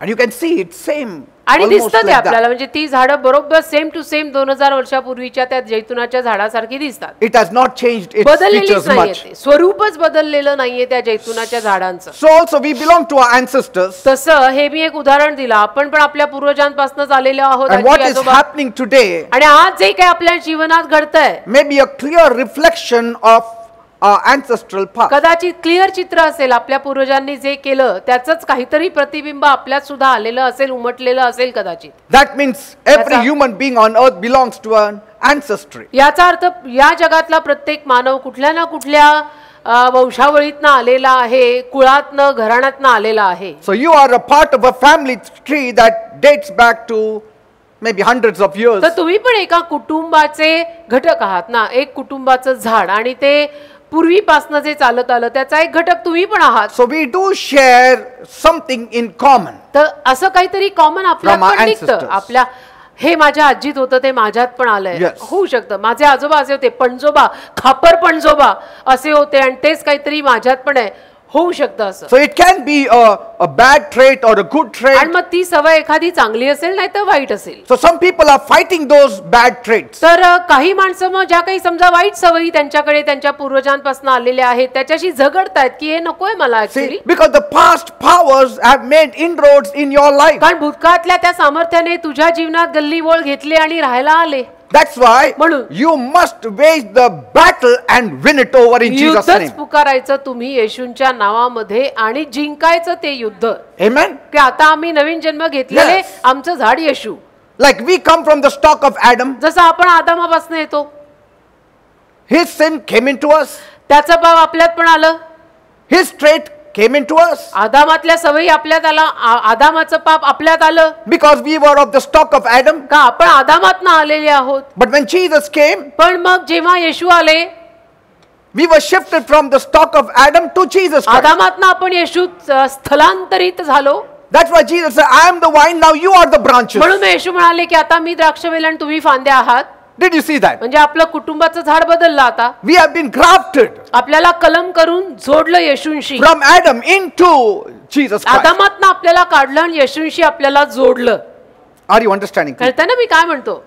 and you can see it same आणि दिसतं ते आपल्याला म्हणजे ती झाडं बरोबर सेम टू सेम दोन हजार वर्षापूर्वीच्या त्या जैतुनाच्या झाडासारखी दिसतात इट हॅज नॉट चेंज बदललेलीच नाहीये स्वरूपच बदललेलं नाहीये त्या जैतुनाच्या झाडांचं so also we belong to our ancestors तसं हे मी एक उदाहरण दिलं आपण पण आपल्या पूर्वजांपासूनच आलेलो आहोत व्हॉट इज हॅपनिंग टुडे आणि आज जे काही आपल्या जीवनात घडतंय may be a clear reflection of ancestral past कदाचित क्लिअर चित्र असेल आपल्या पूर्वजांनी जे केलं त्याचंच काहीतरी प्रतिबिंब आपल्यात सुद्धा आलेलं असेल उमटलेलं असेल कदाचित that means every human being on earth belongs to an ancestry याचा अर्थ या जगातला प्रत्येक मानव कुठल्या ना कुठल्या वंशावळीतनं आलेला आहे कुळातनं घराण्यातनं आलेला आहे so you are a part of a family tree that dates back to maybe hundred of years तर तुम्ही पण एका कुटुंबाचे घटक आहात ना एक कुटुंबाचं झाड आणि ते पूर्वीपासून जे चालत आलं त्याचा एक घटक तुम्ही पण आहात so we do share something in common तर असं काहीतरी कॉमन आपलं आपल्या हे माझ्या आजीत होतं ते माझ्यात पण आलंय होऊ शकतं माझे आजोबा असे होते पणजोबा खापर पणजोबा असे होते आणि तेच काहीतरी माझ्यात पण आहे होऊ शकतं असं so it can be a bad trait or a good आणि मग ती सवय एखादी चांगली असेल नाही तर वाईट असेल so some people are fighting those bad trait तर काही माणसं मग ज्या काही समजा वाईट सवयी त्यांच्याकडे त्यांच्या पूर्वजांपासून आलेल्या आहेत त्याच्याशी झगडतायत की हे नकोय मला actually because the past past have made inroads in your life कारण भूतकाळातल्या त्या सामर्थ्याने तुझ्या जीवनात गल्ली बोळ घेतले आणि राहायला आले That's why you must wage the battle and win it over in Jesus name. Amen. Like we come from the stock of Adam. His sin came into us. His trait came into us. Because we were of the stock of Adam. का But when Jesus came, मग we were shifted from the stock of Adam to Jesus Christ. That's why Jesus said, I am the vine, now you are the branches. म्हणून येशू म्हणाले की आता मी द्राक्षवेल तुम्ही फांद्या आहात. Did you see that? म्हणजे आपलं कुटुंबाचं झाड बदललं आता वी हॅव been grafted आपल्याला कलम करून जोडलं येशूंशी from Adam into Christ. आपल्याला काढलं आणि येशूंशी आपल्याला जोडलं आर यू अंडरस्टँडिंग कळतं ना मी काय म्हणतो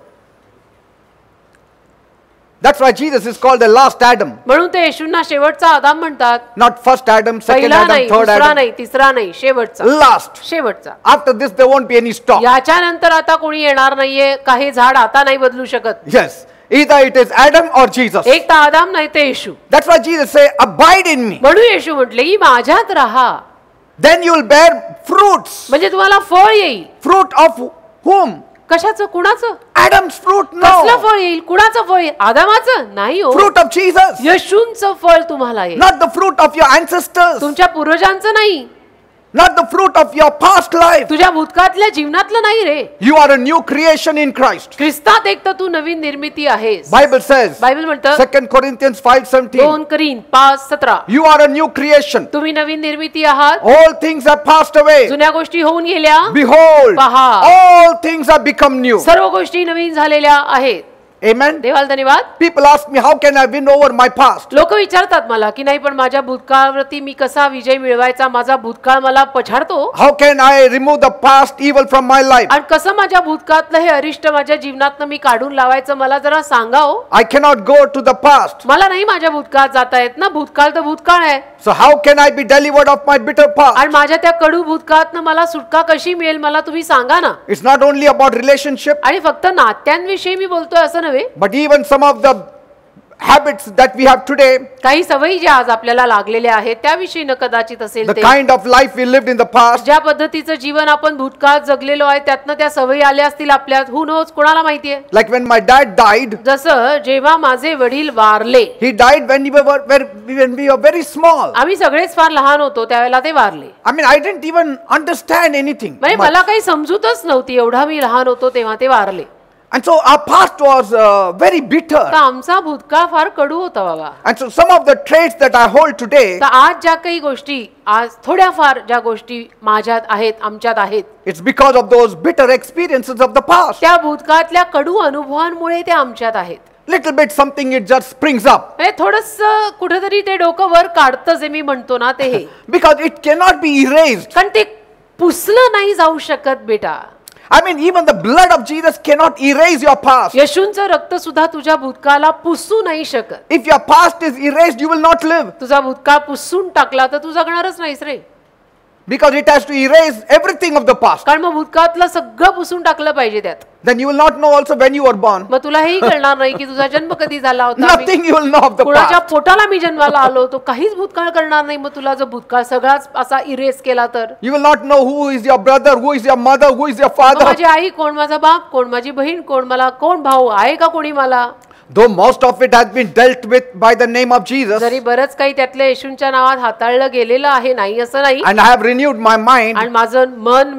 That's why Jesus is called the last Adam. म्हणून ते येशूंना शेवटचा आदाम म्हणतात. Not first Adam, second Adam, third Adam. दुसरा नाही, तिसरा नाही, शेवटचा. Last. शेवटचा. After this there won't be any stock. याच्यानंतर आता कोणी येणार नाहीये, काही झाड आता नाही बदलू शकत. Yes. Either it is Adam or Jesus. एक तर आदाम नाही ते येशू. That's why Jesus say abide in me. म्हणून येशू म्हटले की माझ्यात राहा. Then you will bear fruits. म्हणजे तुम्हाला फळ येईल. Fruit of whom? कशाचं कुणाचं ऍडम फ्रूट कसलं फळ येईल कुणाचं फळ येईल आदामाचं नाही हो ऑफ of Jesus, फळ तुम्हाला येईल not the fruit of your तुमच्या पूर्वजांचं नाही Not the fruit of your past life. तुझ्या भूतकाळातल्या जीवनातलं नाही रे You are a new creation in Christ. ख्रिस्तात एक तू नवीन निर्मिती आहेस Bible says, bible म्हणतं second Corinthians 5:17. 2 करीन 5:17 You are a new creation. तुम्ही नवीन निर्मिती आहात All things have passed away. जुन्या गोष्टी होऊन गेल्या Behold, पहा all things have become new. सर्व गोष्टी नवीन झालेल्या आहेत Amen. देवाल धन्यवाद People ask me, how can I win over my past? लोक विचारतात मला की नाही पण माझ्या भूतकाळावरती मी कसा विजय मिळवायचा माझा भूतकाळ मला पछाडतो How can I remove the past evil from my life? आणि कसं माझ्या भूतकाळातलं हे अरिष्ट माझ्या जीवनातनं मी काढून लावायचं मला जरा सांगाव I cannot go to the past. मला नाही माझ्या भूतकाळात जाता येत ना भूतकाळ तर भूतकाळ आहे So how can I be delivered of my bitter past? आणि माझ्या त्या कडू भूतकाळातनं मला सुटका कशी मिळेल मला तुम्ही सांगा ना It's not only about relationship. आणि फक्त नात्यांविषयी मी बोलतोय असं नव्हे but even some of the habits that we have today काही सवयी ज्या आज आपल्याला लागलेल्या आहेत त्याविषयी न कदाचित असेल kind of life we live in the the ज्या पद्धतीचं जीवन आपण भूतकाळ जगलेलो आहे त्यातनं त्या सवयी आल्या असतील आपल्यात हु नोज कोणाला माहितीये आहे वेन माय डॅड dad जसं जेव्हा माझे वडील वारले he died when you were when we are very small आम्ही सगळेच फार लहान होतो त्यावेळेला ते वारले I mean I didn't even understand anything म्हणजे मला काही समजूतच नव्हती एवढा मी लहान होतो तेव्हा ते वारले And so our past was uh, very bitter. तर आमचा भूतकाळ फार कडू होता बाबा And so some of the traits that I hold today, तर आज ज्या काही गोष्टी आज far ज्या गोष्टी माझ्यात आहेत आमच्यात आहेत it's because of those bitter experiences of the past. त्या भूतकाळातल्या कडू अनुभवांमुळे te आमच्यात आहेत Little bit something it just springs up हे थोडस कुठेतरी ते डोकं वर काढतं जे मी म्हणतो ना ते हे because it cannot be erased. कारण ते पुसलं नाही जाऊ शकत बेटा I mean, even the blood of Jesus cannot erase your past. येशूंचं रक्त सुद्धा तुझ्या भूतकाला पुसू नाही शकत If your past is erased, you will not live. तुझा भूतकाळ पुसून टाकला तर तू जगणारच नाहीस रे because it has to erase everything of the past karma bhutkatla sagla pusun takla pahije tyat then you will not know also when you were born ma tula hi kalnar nahi ki tuja janm kadi zala hota nothing you will know of the past tuja potala mi janmala alo to kahi bhutkal karnar nahi ma tula jo bhutkal sagla asa erase kela tar you will not know who is your brother who is your mother who is your father maji ai kon maza bap kon maji bahin kon mala kon bhau ahe ka koni mala Though most of it has been dealt with by the name of Jesus. जरी And I have renewed my mind. मन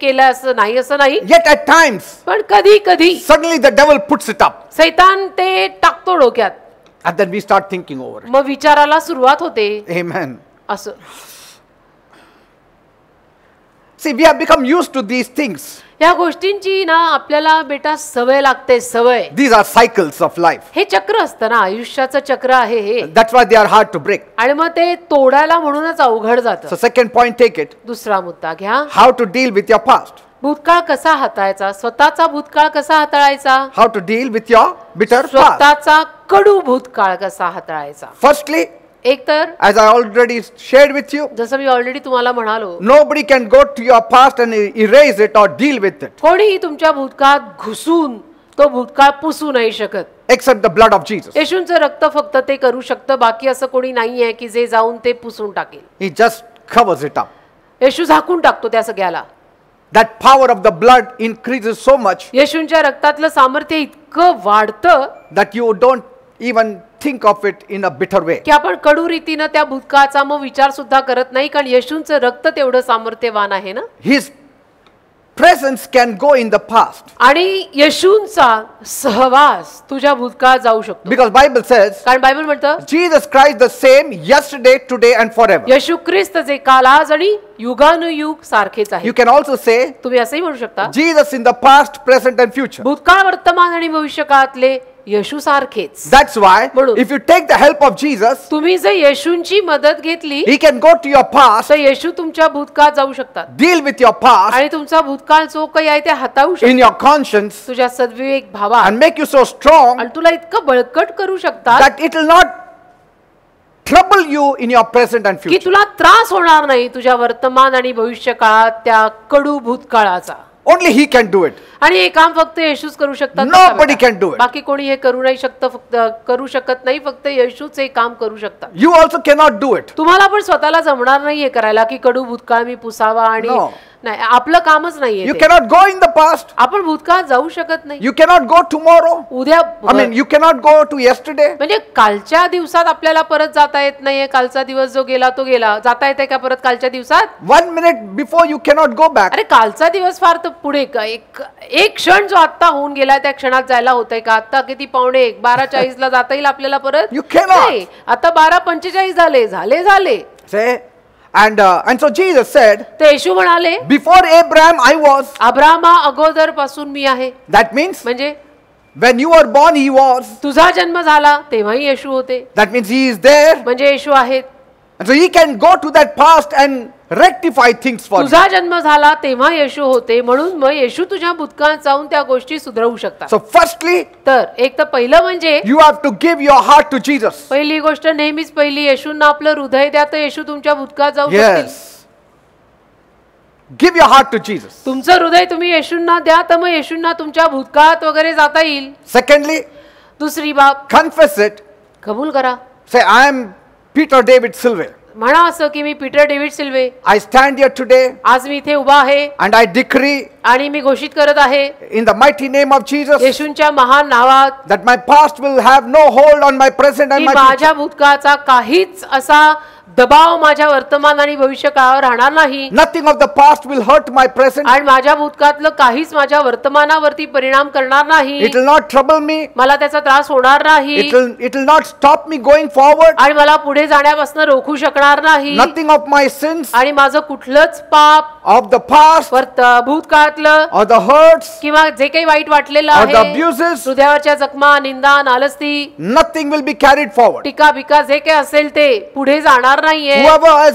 नवीन Yet at times. Suddenly the devil puts it up. सैतान ते And then we start thinking over it. विचाराला होते. Amen. See, we have become used to these things. या गोष्टींची ना आपल्याला बेटा सवय लागते सवय these are cycles of life हे चक्र असतं ना आयुष्याचं चक्र आहे हे why they are hard to break आणि मग ते तोडायला म्हणूनच अवघड जातं सेकंड पॉइंट टेक इट दुसरा मुद्दा घ्या how to deal with your past भूतकाळ कसा हाताळायचा स्वतःचा भूतकाळ कसा हाताळायचा how to deal with your bitter स्वतःचा कडू भूतकाळ कसा हाताळायचा फर्स्टली एक तर as I already share with you जसं मी ऑलरेडी तुम्हाला म्हणालो nobody can go to your past and erase it or deal with it कोणीही तुमच्या भूतकाळात घुसून तो भूतकाळ पुसू नाही शकत except the blood of Jesus येशूचं रक्त फक्त ते करू शकतं बाकी असं कोणी नाही आहे की जे जाऊन ते पुसून टाकेल he just covers it up येशू झाकून टाकतो त्या सगळ्याला that power of the blood increases so much येशूंच्या रक्तातलं सामर्थ्य इतकं वाढतं that you don't even think of it in a bitter way. क्या पर कडू रीतीनं त्या का मग विचार सुधा करत नहीं नाही कारण येशूंचं रक्त तेवढं वाना है ना His presence can go in the past आणि सा सहवास तुझा तुझ्या का जाऊ शक्त. because Bible says कारण Bible म्हणतं Jesus Christ the same yesterday, today and forever. येशू ख्रिस्त जे काल आज आणि युगानुयुग सारखेच आहे You can also say तुम्ही असंही म्हणू शकता Jesus in the past, present and future. भूतकाळ वर्तमान आणि येशू सारखेच दॅट्स वाय म्हणून if you take the help of Jesus तुम्ही जर येशूंची मदत घेतली he can go to your past येशू तुमच्या भूतकाळ जाऊ शकतात डील विथ युअर पास आणि तुमचा भूतकाळ जो काही आहे ते हाताळू शकतो इन युअर कॉन्शियन्स तुझ्या सद्विवेक भावा and make you so strong आणि तुला इतकं बळकट करू शकतात that it will not trouble you in your present and future की तुला त्रास होणार नाही तुझ्या वर्तमान आणि भविष्यकाळात त्या कडू भूतकाळाचा only he can do it आणि हे काम फक्त येशूच करू शकतात nobody can do it बाकी कोणी हे करू नाही शकत फक्त करू शकत नाही फक्त येशूच हे काम करू शकतात you also cannot do it तुम्हाला पण स्वतःला जमणार नाही हे करायला की कडू भूतकाळ मी पुसावा आणि नाही आपलं कामच नाहीये you cannot go in the past आपण भूतकाळ जाऊ शकत नाही यू कॅनॉट गो टुमोरो उद्या I mean you cannot go to yesterday म्हणजे कालच्या दिवसात आपल्याला परत जाता येत नाहीये कालचा दिवस जो गेला तो गेला जाता येते का परत कालच्या दिवसात one minute before you cannot go back अरे कालचा दिवस फार तर पुढे का एक एक क्षण जो आत्ता होऊन गेला त्या क्षणात जायला होतंय का आत्ता किती पावणे एक बारा चाळीस ला जाता येईल आपल्याला परत यू आता बारा पंचेचाळीस झाले झाले झाले And uh, and so Jesus said, Before Abraham I was. Abrama agodar पासून मी That means when you were born he was. तुझा जन्म झाला तेव्हाही येशू होते That means he is there. म्हणजे येशू आहेत And so he can go to that past and rectify things for तुझा जन्म झाला तेव्हा येशू होते म्हणून मग येशू तुझ्या भूतकाळात जाऊन त्या गोष्टी सुधारवू शकतात सो फर्स्टली तर एक तर पहिलं म्हणजे you have to give your heart to Jesus पहिली गोष्ट नेहमीच पहिली येशूंना आपलं हृदय द्या तर येशू तुमच्या भूतकाळात जाऊ शकतील give your heart to Jesus तुमचं हृदय तुम्ही येशूंना द्या तर मग येशूंना तुमच्या भूतकाळात वगैरे जाता येईल सेकंडली दुसरी बाब कन्फेस इट कबूल करा say I am Peter David Silve म्हणा असं की मी Peter David Silve I stand here today आज मी इथे उभा आहे अँड आय डिक्री आणि मी घोषित करत आहे in the mighty name of Jesus येशूंच्या महान नावात that my past will have no hold on my present and माझ्या भूतकाळाचा काहीच असा दबाव माझ्या वर्तमान आणि भविष्य काळावर राहणार नाही nothing of the past will hurt my present आणि माझ्या भूतकाळातलं काहीच माझ्या वर्तमानावरती परिणाम करणार नाही it will not trouble me मला त्याचा त्रास होणार नाही it will not stop me going forward आणि मला पुढे जाण्यापासून रोखू शकणार नाही नथिंग ऑफ माय सिन्स आणि माझं कुठलंच पाप ऑफ द पास्ट वर्त भूतकाळातलं ऑफ द हर्ट्स किंवा जे काही वाईट वाटलेलं आहे the अब्यूसेस जखमा निंदा नालस्ती nothing will be carried forward टीका बिका जे काही असेल ते पुढे जाणार नाहीये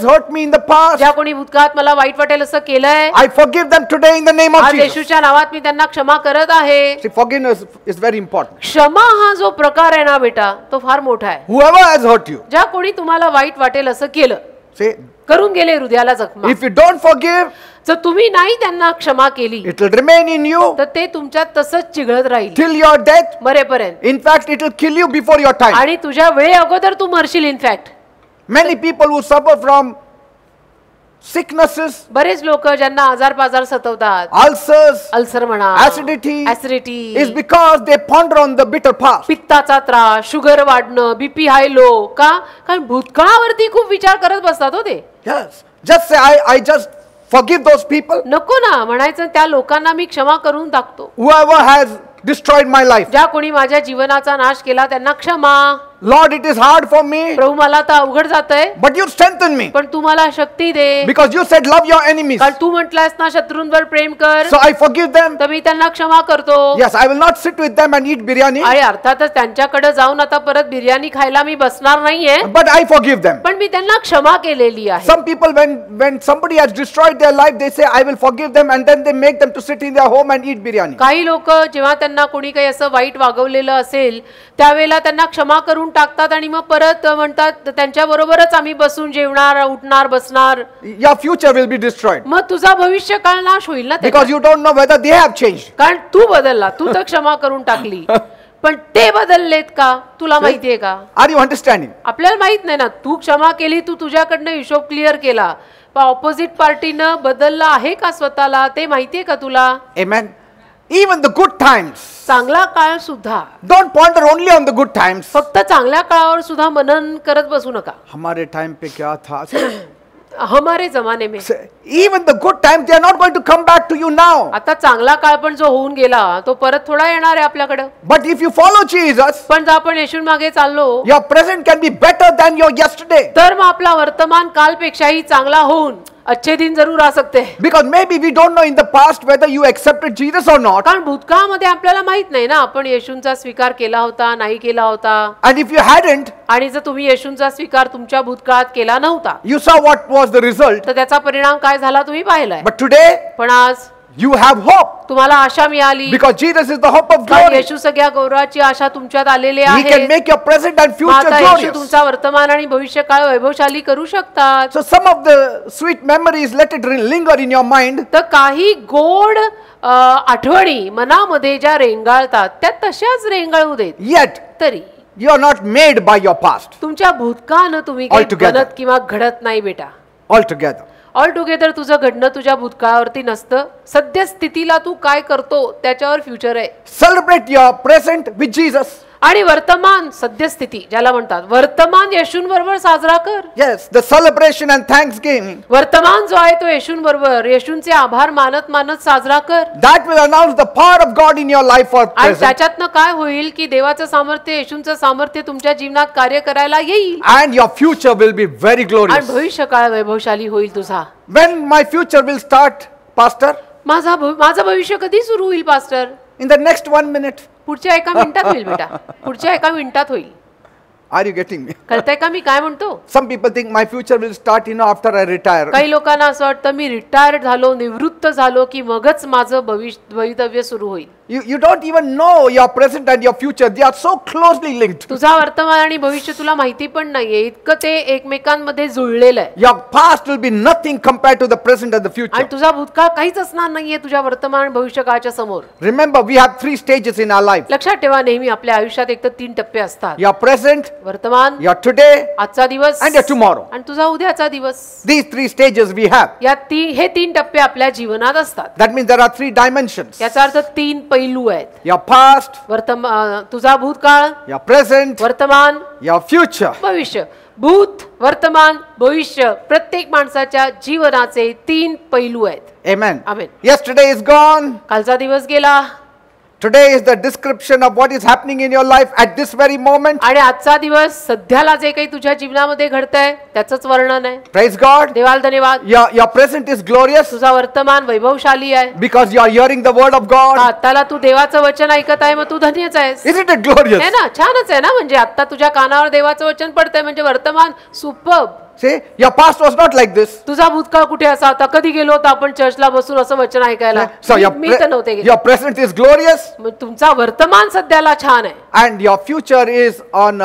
ज्या कोणी भूतकाळात मला वाईट वाटेल असं केलंय I for today in the name of येशूच्या नावात मी त्यांना क्षमा करत आहे इज व्हेरी इम्पॉर्टंट क्षमा हा जो प्रकार आहे ना बेटा तो फार मोठा आहे हुएव्हर हॅज हर्ट यू ज्या कोणी तुम्हाला वाईट वाटेल असं केलं करून गेले हृदयाला जखमा इफ यू डोंट फॉरगिव्ह जर तुम्ही नाही त्यांना क्षमा केली it will remain in you तर ते तुमच्या तसंच चिघळत राहील टिल युअर डेथ बरेपर्यंत in fact it will kill you before your time आणि तुझ्या वेळे अगोदर तू मरशील in fact Many people who suffer from sicknesses, बरेच लोक ज्यांना आजार पाजार सतवतात ulcers, अल्सर म्हणा acidity, acidity is because they ponder on the bitter past. पित्ताचा त्रास शुगर वाढणं बीपी हाय लो का कारण भूतकाळावरती खूप विचार करत बसतात हो ते Yes. Just I I, just just forgive those नको ना म्हणायचं त्या लोकांना मी क्षमा करून टाकतो whoever has destroyed my life ज्या कोणी माझ्या जीवनाचा नाश केला त्यांना क्षमा lord it is hard for me प्रभु मला आता अवघड जातंय but बट यू me मी पण तू मला शक्ती दे because you said love your enemies कारण तू म्हटलास ना शत्रूंवर प्रेम कर so i forgive them तर मी त्यांना क्षमा करतो yes I will not sit with them and eat biryani आणि अर्थातच त्यांच्याकडे जाऊन आता परत बिर्याणी खायला मी बसणार नाहीये बट आय forgive them पण मी त्यांना क्षमा केलेली आहे some people when when somebody has destroyed their life they say I will forgive them and then they make them to sit इन their home and eat biryani काही लोक जेव्हा त्यांना कोणी काही असं वाईट वागवलेलं असेल त्यावेळेला त्यांना क्षमा करून काढून टाकतात आणि मग परत म्हणतात त्यांच्याबरोबरच आम्ही बसून जेवणार उठणार बसणार या फ्युचर विल बी डिस्ट्रॉइड मग तुझा भविष्य काळ नाश होईल ना because you don't know whether they have change कारण तू बदलला तू तर क्षमा करून टाकली पण ते बदललेत का तुला माहितीये का आर यू अंडरस्टँडिंग आपल्याला माहित नाही ना तू क्षमा केली तू तुझ्याकडनं हिशोब क्लिअर केला ऑपोजिट पार्टीनं बदललं आहे का स्वतःला ते माहितीये का तुला एमॅन even the good times चांगला काळ सुद्धा don't ponder only on the good times फक्त चांगल्या काळावर सुद्धा मनन करत बसू नका हमारे टाइम पे क्या था हमारे जमाने में even the good time they are not going to come back to you now आता चांगला काळ पण जो होऊन गेला तो परत थोडा येणार आहे आपल्याकडे but if you follow Jesus पण जर आपण येशू मागे चाललो your present can be better than your yesterday तर मग आपला वर्तमान कालपेक्षाही चांगला होऊन अच्छे दिन जरूर आ सकते हैं because may be we don't know in the past whether you accepted Jesus और नॉट कारण भूतकाळामध्ये आपल्याला माहित नाही ना आपण येशूंचा स्वीकार केला होता नाही केला होता अँड इफ यू हॅडंट आणि जर तुम्ही येशूंचा स्वीकार तुमच्या भूतकाळात केला नव्हता यू सॉ व्हॉट वॉज द रिझल्ट तर त्याचा परिणाम काय झाला तुम्ही पाहिलाय बट टुडे पण आज You have hope. तुम्हाला आशा मिळाली because Jesus is the hope of glory. येशू सगळ्या गौरवाची आशा तुमच्यात आलेली आहे. He can make your present and future glorious. तुमचा वर्तमान आणि भविष्यकाळ वैभवशाली करू शकतात. So some of the sweet memories let it linger in your mind. तर काही गोड आठवणी मनामध्ये ज्या रेंगाळतात त्या तशाच रेंगाळू देत. Yet तरी you are not made by your past. तुमच्या भूतकाळानं तुम्ही काही बनत किंवा घडत नाही बेटा. ऑल टुगेदर तुझं घडणं तुझ्या भूतकाळावरती नसतं सद्यस्थितीला तू काय करतो त्याच्यावर फ्युचर आहे celebrate your present with Jesus आणि वर्तमान सद्यस्थिती ज्याला म्हणतात वर्तमान बरोबर साजरा कर yes the celebration and thanksgiving वर्तमान जो आहे तो बरोबर येशूंचे आभार मानत मानत साजरा कर that will announce the power of God in your life for आणि त्याच्यातनं काय होईल की देवाचं सामर्थ्य येशूंचं सामर्थ्य तुमच्या जीवनात कार्य करायला येईल and your future will be very glorious भविष्य काय वैभवशाली होईल तुझा when my future will start pastor माझा माझं भविष्य कधी सुरू होईल pastor in the next one minute पुढच्या एका मिनिटात होईल बेटा पुढच्या एका मिनिटात होईल आर यू गेटिंग मी कळतंय का मी काय म्हणतो some people think my future will start in after I retire काही लोकांना असं वाटतं मी रिटायर्ड झालो निवृत्त झालो की मगच माझं भविष्य भवितव्य सुरू होईल You, you don't even know your present and your future. They are so closely linked. तुझा वर्तमान आणि भविष्य तुला माहिती पण नाहीये इतकं ते एकमेकांमध्ये जुळलेलं आहे Your past will be nothing compared to the present and the future. आणि तुझा भूतकाळ काहीच असणार नाहीये तुझ्या वर्तमान आणि भविष्य समोर Remember, we have three stages in our life लक्षात ठेवा नेहमी आपल्या आयुष्यात एक तर तीन टप्पे असतात your present, वर्तमान your today, आजचा दिवस and your tomorrow. आणि तुझा उद्याचा दिवस These three stages we have. या ती हे तीन टप्पे आपल्या जीवनात असतात That means there are three dimensions. याचा अर्थ तीन पैलू आहेत या पास्ट वर्तमान तुझा भूतकाळ या प्रेझेंट वर्तमान या फ्युचर भविष्य भूत वर्तमान भविष्य प्रत्येक माणसाच्या जीवनाचे तीन पैलू आहेत amen amen yesterday is gone कालचा दिवस गेला Today is the description of what is happening in your life at this very moment. आणि आजचा दिवस सध्याला जे काही तुझ्या जीवनामध्ये घडतंय त्याचंच वर्णन आहे. Praise God. देवाला धन्यवाद. Your your present is glorious. तुझा वर्तमान वैभवशाली आहे. Because you are hearing the word of God. आताला तू देवाचं वचन ऐकत आहे मग तू धन्यच आहेस. Isn't it glorious? आहे ना छानच आहे ना म्हणजे आता तुझ्या कानावर देवाचं वचन पडतंय म्हणजे वर्तमान superb. Say your past was not like this तुझा भूतकाळ कुठे असा होता कधी गेलो होतो आपण चर्चला बसून असं वचन ऐकायला मी तर नव्हते युअर प्रेझेंट इज ग्लोरियस तुमचा वर्तमान सध्याला छान आहे and your future is on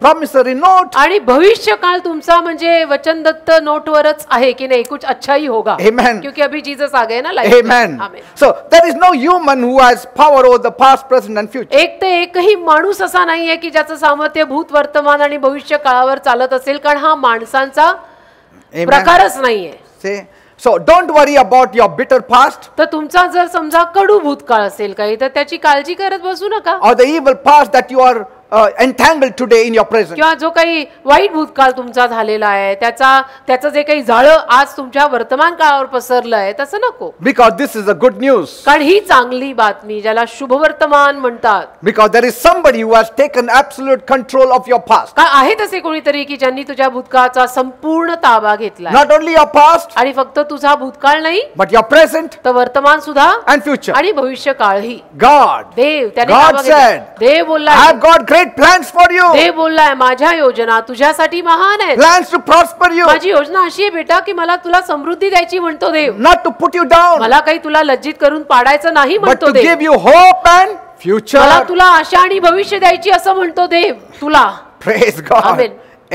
promissory note आणि भविष्य काळ तुमचा म्हणजे वचनदत्त वरच आहे की नाही कुछ अच्छा ही होगा मॅन क्योंकि अभी जीसस आ गए ना life man so there is no human who has power over the past present and future एक तर एकही माणूस असा नाहीये की ज्याचं सामर्थ्य भूत वर्तमान आणि भविष्य काळावर चालत असेल कारण हा माणसांचा करण्याचा प्रकारच नाहीये so don't worry about your bitter past तर तुमचा जर समजा कडू भूतकाळ असेल काही तर त्याची काळजी करत बसू नका or the evil past that you are entangle today in your किंवा जो काही वाईट भूतकाळ तुमचा झालेला आहे त्याचा त्याचं जे काही झाड आज तुमच्या वर्तमान काळावर पसरलं आहे तसं नको because this is a good news कारण ही चांगली बातमी ज्याला शुभ वर्तमान म्हणतात because there is somebody who has taken absolute control of your past का आहे तसे कोणीतरी की ज्यांनी तुझ्या भूतकाळाचा संपूर्ण ताबा घेतला नॉट ओनली युअर पास्ट आणि फक्त तुझा भूतकाळ नाही बट युअर प्रेझेंट तर वर्तमान सुद्धा फ्युचर आणि भविष्य काळही गॉड देव त्याने देव बोलला God great plans for you. देव बोललाय माझ्या योजना तुझ्यासाठी महान आहेत. Plans to prosper you. माझी योजना अशी आहे बेटा की मला तुला समृद्धी द्यायची म्हणतो देव. Not to put you down. मला काही तुला लज्जित करून पाडायचं नाही म्हणतो देव. But to give you hope and future. मला तुला आशा आणि भविष्य द्यायची असं म्हणतो देव तुला. Praise God. Amen.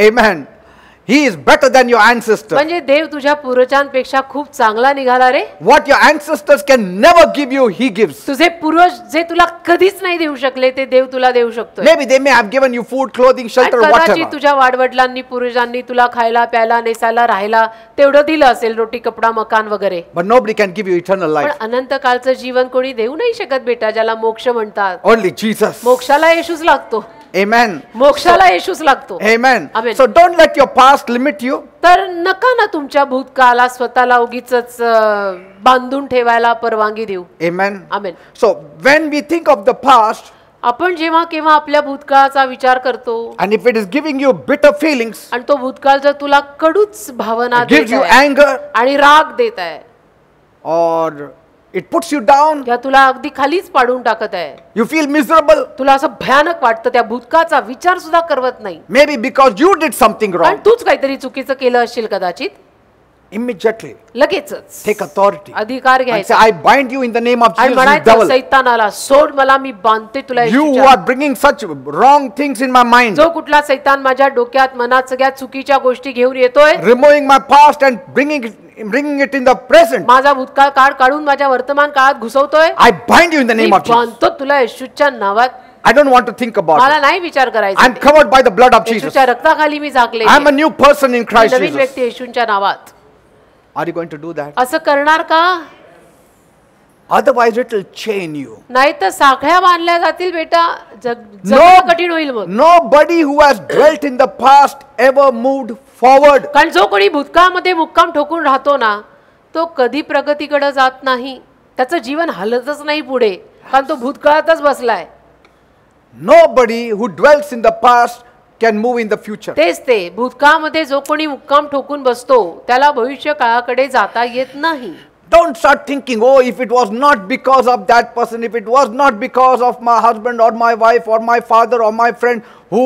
Amen. He is better than your ancestor म्हणजे देव तुझ्या पूर्वजांपेक्षा खूप चांगला निघाला रे what your ancestors can never give you he gives. तुझे पूर्वज जे तुला कधीच नाही देऊ शकले ते देव तुला देऊ शकतो may be they may have given you food clothing shelter कदाचित तुझ्या वाडवडिलांनी पूर्वजांनी तुला खायला प्यायला नेसायला राहायला तेवढं दिलं असेल रोटी कपडा मकान वगैरे but nobody can give you eternal life पण अनंत काळचं जीवन कोणी देऊ नाही शकत बेटा ज्याला मोक्ष म्हणतात ओनली जीसस मोक्षाला येशूच लागतो Amen. Mokshala येशूच lagto. Amen. So don't let your past limit you. तर नका ना तुमच्या भूतकाळाला स्वतःला उगीच bandun ठेवायला परवानगी deu. Amen. Amen. So when we think of the past, आपण जेव्हा केव्हा आपल्या भूतकाळाचा विचार करतो and if it is giving you bitter feelings, आणि तो भूतकाळ जर तुला कडूच भावना gives you anger आणि राग देत आहे, or it puts you down त्या तुला अगदी खालीच पाडून टाकत आहे यू फील मिझरेबल तुला असं भयानक वाटतं त्या भूतकाचा विचार सुद्धा करवत नाही मे be because you did something wrong तूच काहीतरी चुकीचं केलं असेल कदाचित immediately take authority अधिकार say, I bind you in the name of Jesus devil सैतानाला सोड मला मी बांधते you who are bringing such wrong things in my mind जो कुठला सैतान माझ्या डोक्यात मनात सगळ्या removing my past and bringing bringing it in the present I bind you in the name of Jesus I don't want to think about it. I'm covered by the blood of Jesus. i I'm a new person in Christ Jesus. Are you going to do that असं करणार का otherwise it will chain you नाही तर साखळ्या बांधल्या जातील बेटा जग कठीण होईल nobody who has dwelt in the past ever moved forward कारण जो कोणी भूतकाळामध्ये मुक्काम ठोकून राहतो ना तो कधी प्रगतीकडे जात नाही त्याचं जीवन हलतच नाही पुढे कारण तो भूतकाळातच बसलाय nobody who dwells in the past can move in the future. तेच ते भूतकाळामध्ये जो कोणी मुक्काम ठोकून बसतो त्याला भविष्य काळाकडे जाता येत नाही Don't start thinking, oh, if it was not because of that person, if it was not because of my husband or my wife or my father or my friend who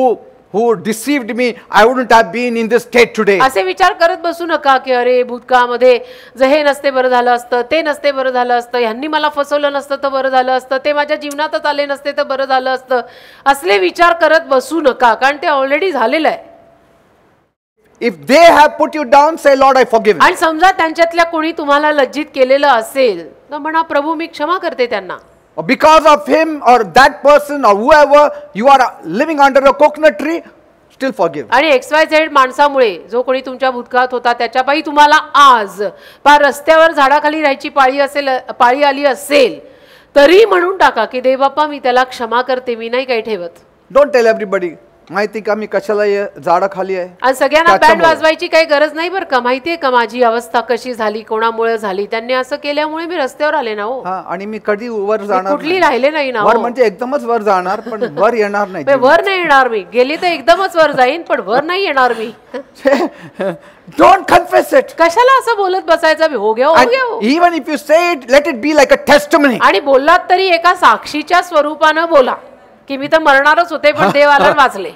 who deceived me i wouldn't have been in this state today असे विचार करत बसू नका की अरे भूतकाळामध्ये जर हे नसते बरं झालं असतं ते नसते बरं झालं असतं ह्यांनी मला फसवलं नसतं तर बरं झालं असतं ते माझ्या जीवनातच आले नसते तर बरं झालं असतं असले विचार करत बसू नका कारण ते ऑलरेडी झालेलं आहे if they have put you down say lord I forgive आणि समजा त्यांच्यातल्या कोणी तुम्हाला लज्जित केलेलं असेल तर म्हणा प्रभू मी क्षमा करते त्यांना or because of him or that person or whoever you are living under a coconut tree still forgive आणि एक्स वाय झेड माणसामुळे जो कोणी तुमच्या भूतकाळात होता त्याच्यापायी तुम्हाला आज पा रस्त्यावर झाडाखाली राहायची पाळी असेल पाळी आली असेल तरी म्हणून टाका की देवबाप्पा मी त्याला क्षमा करते मी नाही काही ठेवत डोंट टेल एव्हरीबडी माहिती का मी कशाला खाली आहे आणि सगळ्यांना बँड वाजवायची काही गरज नाही बरं का माहितीये का माझी अवस्था कशी झाली कोणामुळे झाली त्यांनी असं केल्यामुळे मी रस्त्यावर आले ना हो आणि मी कधी वर जाणार कुठली राहिले नाही ना वर हो. म्हणजे एकदमच वर जाणार पण वर येणार नाही वर नाही येणार मी गेली तर एकदमच वर जाईन पण वर नाही येणार मी डोंट कन्फेस इट कशाला असं बोलत बसायचं हो घ्या हो even if you say it let it be like a test आणि बोललात तरी एका साक्षीच्या स्वरूपानं बोला की मी तर मरणारच होते पण देव आला वाचले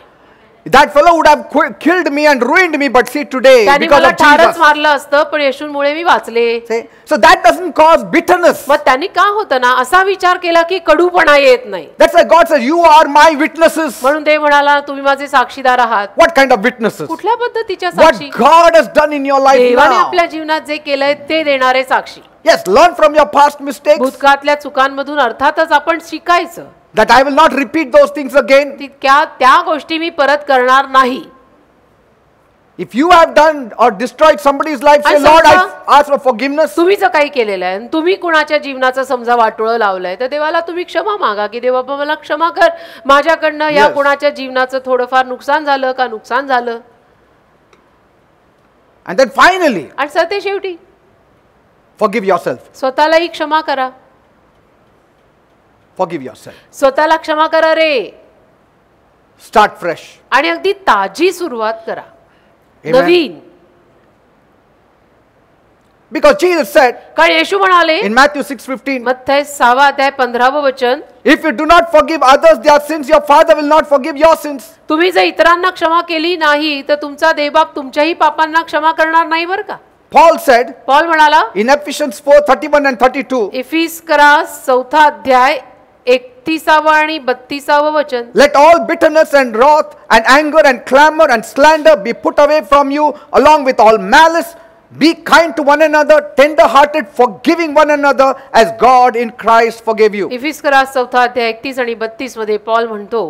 That fellow would have killed me and ruined me, but see today because of ठारच Jesus. मारलं असतं पण येशूंमुळे मी वाचले See? So that doesn't cause bitterness. मग त्यांनी का होतं ना असा विचार केला की कडूपणा येत नाही That's why God says, "You are my witnesses." म्हणून ते म्हणाला तुम्ही माझे साक्षीदार आहात What kind of witnesses? कुठल्या पद्धतीच्या What God has done in your life now. now. आपल्या जीवनात जे केलंय ते देणारे साक्षी Yes, learn from your past mistakes. भूतकाळातल्या चुकांमधून अर्थातच आपण शिकायचं that I will not repeat those things तितक्या त्या गोष्टी मी परत करणार नाही If you have done or destroyed somebody's life, say, आणि Lord, समजा- ask काही केलेलं आहे आणि तुम्ही कुणाच्या जीवनाचं समजा वाटोळं लावलंय तर देवाला तुम्ही क्षमा मागा की देवा बाबा मला क्षमा कर माझ्याकडनं या कुणाच्या जीवनाचं थोडंफार नुकसान झालं का नुकसान झालं And then finally, आणि सर ते शेवटी forgive yourself. स्वतःलाही क्षमा करा फॉरगिव्ह योरसेल्फ स्वतःला क्षमा करा रे स्टार्ट फ्रेश आणि अगदी ताजी सुरुवात करा नवीन बिकॉज जीसस सेड काय येशू म्हणाले इन मॅथ्यू 6:15, मत्तय 6 अध्याय 15 वचन if you do not forgive others their sins, your father will not forgive your sins. तुम्ही जर इतरांना क्षमा केली नाही तर तुमचा देवबाप तुमच्याही पापांना क्षमा करणार नाही बरं का Paul said, पॉल म्हणाला in Ephesians 4:31 and 32, इफिस करा चौथा अध्याय एकतीसावं आणि बत्तीसावं वचन let all bitterness and wrath and अँगर and clamour and slander be put away from you along with all malice be kind to one another tender hearted forgiving one another as God in Christ forgave you इफिस्करा चौथा अध्याय एकतीस आणि बत्तीस मध्ये Paul म्हणतो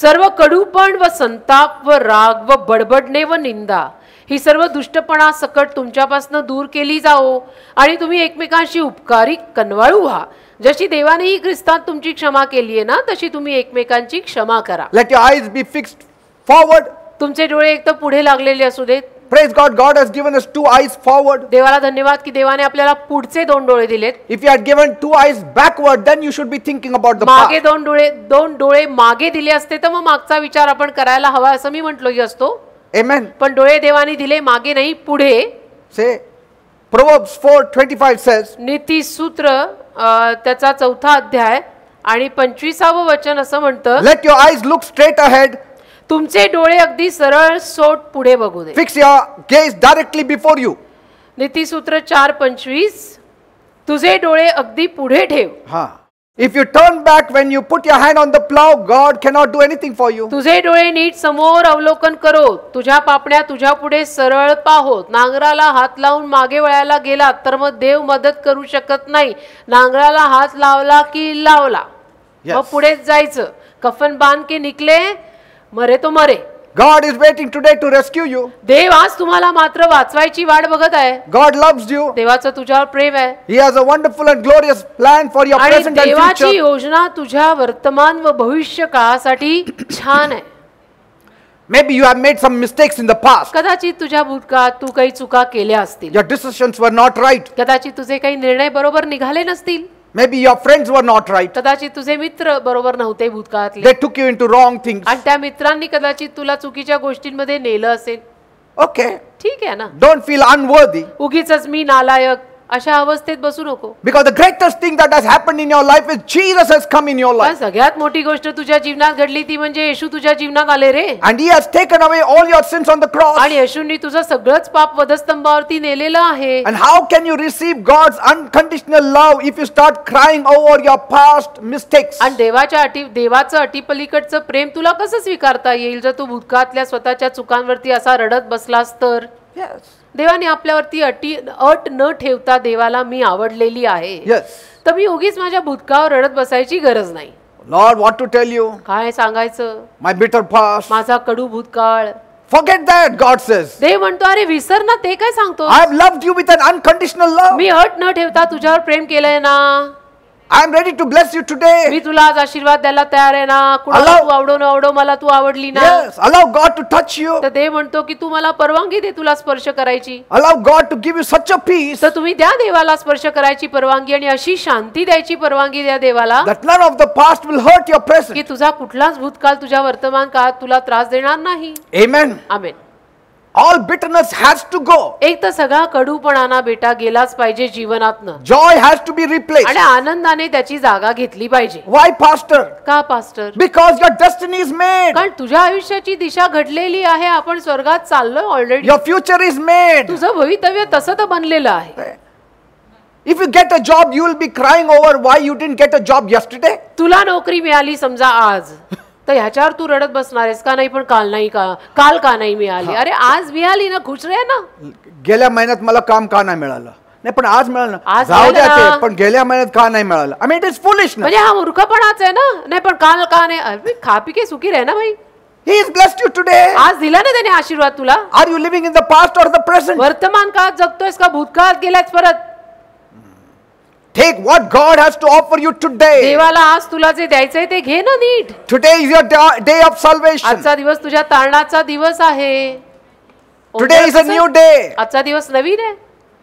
सर्व कडूपण व संताप व राग व बडबडणे व निंदा ही सर्व दुष्टपणा सकट तुमच्यापासून दूर केली जाओ आणि तुम्ही एकमेकांशी उपकारी कनवाळू व्हा जशी देवानेही ख्रिस्तात तुमची क्षमा केली आहे ना तशी तुम्ही एकमेकांची क्षमा करा लेट युअर आयज बी फिक्स्ड फॉरवर्ड तुमचे डोळे एक तर पुढे लागलेले असू देत Praise God God has given us two eyes forward. देवाला धन्यवाद की देवाने आपल्याला पुढचे दोन डोळे दिलेत इफ you had given two eyes backward, then you should be thinking about the मागे दोन डोळे दोन डोळे मागे दिले असते तर मग मागचा विचार आपण करायला हवा असं मी म्हटलोही असतो Amen. पण डोळे देवाने दिले मागे नाही पुढे Say, Proverbs 4:25 says, नीती सूत्र त्याचा चौथा अध्याय आणि पंचवीसावं वचन असं म्हणतं let your eyes look straight ahead तुमचे डोळे अगदी सरळ सोट पुढे बघू दे fix your gaze directly before you नीतीसूत्र चार पंचवीस तुझे डोळे अगदी पुढे ठेव हा If you turn back when you put your hand on the plow, God cannot do anything for you. तुझे डोळे नीट समोर अवलोकन करो तुझ्या पापण्या तुझ्या पुढे सरळ पाहोत नांगराला हात लावून मागे वळायला गेला तर मग देव मदत करू शकत नाही नांगराला हात लावला की लावला मग पुढे पुढेच जायचं कफन बांध के निकले मरे तो मरे God is waiting today to rescue you. देव आज तुम्हाला मात्र वाचवायची वाट बघत आहे. God loves you. देवाचं तुझ्यावर प्रेम आहे. He has a wonderful and glorious plan for your present and future. आणि देवाची योजना तुझ्या वर्तमान व भविष्य काळासाठी छान आहे. Maybe you have made some mistakes in the past. कदाचित तुझ्या भूतकाळात तू काही चुका केल्या असतील. Your decisions were not right. कदाचित तुझे काही निर्णय बरोबर निघाले नसतील. Maybe your friends were not right. कदाचित तुझे मित्र बरोबर नव्हते भूतकाळातले They took you into wrong things. आणि त्या मित्रांनी कदाचित तुला चुकीच्या गोष्टींमध्ये नेलं असेल Okay. ठीक आहे ना Don't feel unworthy. उगीचच मी नालायक अशा अवस्थेत बसू नको because the greatest thing that has happen in your life is Jesus has come in your life सगळ्यात मोठी गोष्ट तुझ्या जीवनात घडली ती म्हणजे येशू तुझ्या जीवनात आले रे and he has taken away all your sins on the cross आणि येशूंनी तुझं सगळंच पाप वधस्तंभावरती नेलेलं आहे and how can you receive God's unconditional love if you start crying over your past mistakes आणि देवाच्या अटी देवाचं अटीपलीकडचं प्रेम तुला कसं स्वीकारता येईल जर तू भूतकाळातल्या स्वतःच्या चुकांवरती असा रडत बसलास तर येस देवाने आपल्यावरती अटी अट न ठेवता देवाला मी आवडलेली आहे तर मी उगीच माझ्या भूतकाळावर रडत बसायची गरज नाही lord what to tell you काय सांगायचं माय बिटर पास्ट माझा कडू भूतकाळ Forget that, God says. देव म्हणतो अरे विसर ना ते काय सांगतो I have loved you with an unconditional love. मी अट न ठेवता तुझ्यावर प्रेम केलंय ना I am ready to bless you today मी तुला आज आशीर्वाद द्यायला तयार आहे ना कुणाला तू आवडो न आवडो मला तू आवडली ना allow God to touch you तर देव म्हणतो की तू मला परवानगी दे तुला स्पर्श करायची allow God to give you such a peace तर तुम्ही द्या देवाला स्पर्श करायची परवानगी आणि अशी शांती द्यायची परवानगी द्या देवाला that none of the past will hurt your present की तुझा कुठलाच भूतकाळ तुझ्या वर्तमान काळात तुला त्रास देणार नाही amen amen all bitterness has to go एक तर सगळा कडूपणाना बेटा गेलाच पाहिजे जीवनातनं joy has to be replace आणि आनंदाने त्याची जागा घेतली पाहिजे वाय पास्टर का pastor because your destiny is made कारण तुझ्या आयुष्याची दिशा घडलेली आहे आपण स्वर्गात चाललो already your future is made तुझं भवितव्य तसं तर बनलेलं आहे if you get a job you will be crying over Y you didn't get a job yesterday तुला नोकरी मिळाली समजा आज तर ह्याच्यावर तू रडत बसणार आहेस का नाही पण काल नाही का काल का नाही मिळाली अरे आज मिळाली ना खुश रे ना गेल्या महिन्यात मला काम का नाही मिळालं नाही पण आज मिळालं पण गेल्या महिन्यात का नाही मिळालं I mean it is foolish म्हणजे हा मूर्खपणाच आहे ना नाही पण काल का नाही अरे खा पी सुखी रे ना भाई he is blessed you today आज दिला ना त्याने आशीर्वाद तुला are you living in the past or the present वर्तमान काळात जगतोयस का भूतकाळात गेलायस परत Take what God has to offer you today. आज तुला ना Today is your day of salvation. दिवस दिवस आहे Today is a new day. दिवस नवीन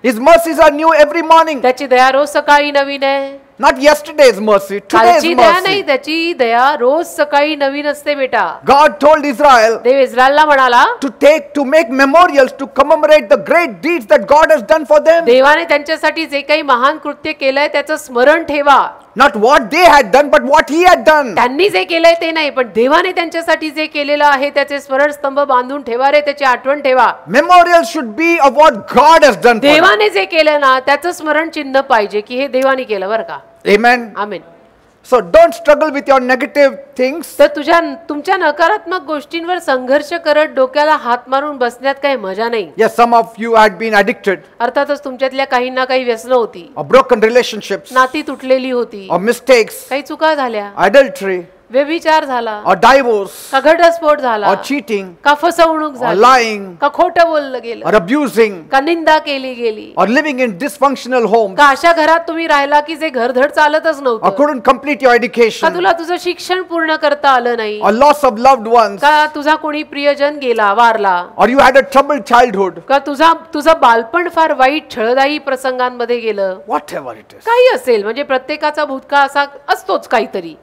His mercies are new every morning. नवीन नॉट यस्टरडेज दया नाही त्याची दया रोज सकाळी नवीन असते बेटा गॉड टोल्ड इस्रायल देव इस्रायलला म्हणाला to take to make memorials to commemorate the great deeds that God has done for them देवाने त्यांच्यासाठी जे काही महान कृत्य केलंय त्याचं स्मरण ठेवा not what they had done but what he had done त्यांनी जे केलंय ते नाही पण देवाने त्यांच्यासाठी जे केलेलं आहे त्याचे स्मरण स्तंभ बांधून ठेवा रे त्याची आठवण ठेवा memorial should be of what God has done देवाने जे केलं ना त्याचं स्मरण चिन्ह पाहिजे की हे देवाने केलं बरं का Amen. Amen. So don't struggle with your negative things तर तुझ्या तुमच्या नकारात्मक गोष्टींवर संघर्ष करत डोक्याला हात मारून बसण्यात काही मजा नाही या some of you had been addicted अर्थातच तुमच्यातल्या काही ना काही व्यसन होती ब्रोकन रिलेशनशिप नाती तुटलेली होती मिस्टेक्स काही चुका झाल्या अडल्ट्री व्यभिचार झाला डायव्होर्स divorce का घटस्फोट झाला or चीटिंग का फसवणूक झाली लाइंग का खोटं बोललं गेलं or का निंदा केली गेली और लिव्हिंग इन डिसफंक्शनल होम का अशा घरात तुम्ही राहिला की जे घरधड चालतच नव्हतं or couldn't कंप्लीट योर का तुला तुझं शिक्षण पूर्ण करता आलं नाही लॉस loss ऑफ वन वन्स का तुझा कोणी प्रियजन गेला वारला or you had a trouble childhood का तुझा तुझं बालपण फार वाईट छळदायी प्रसंगांमध्ये गेलं वॉट इट इज काही असेल म्हणजे प्रत्येकाचा भूतकाळ असा असतोच काहीतरी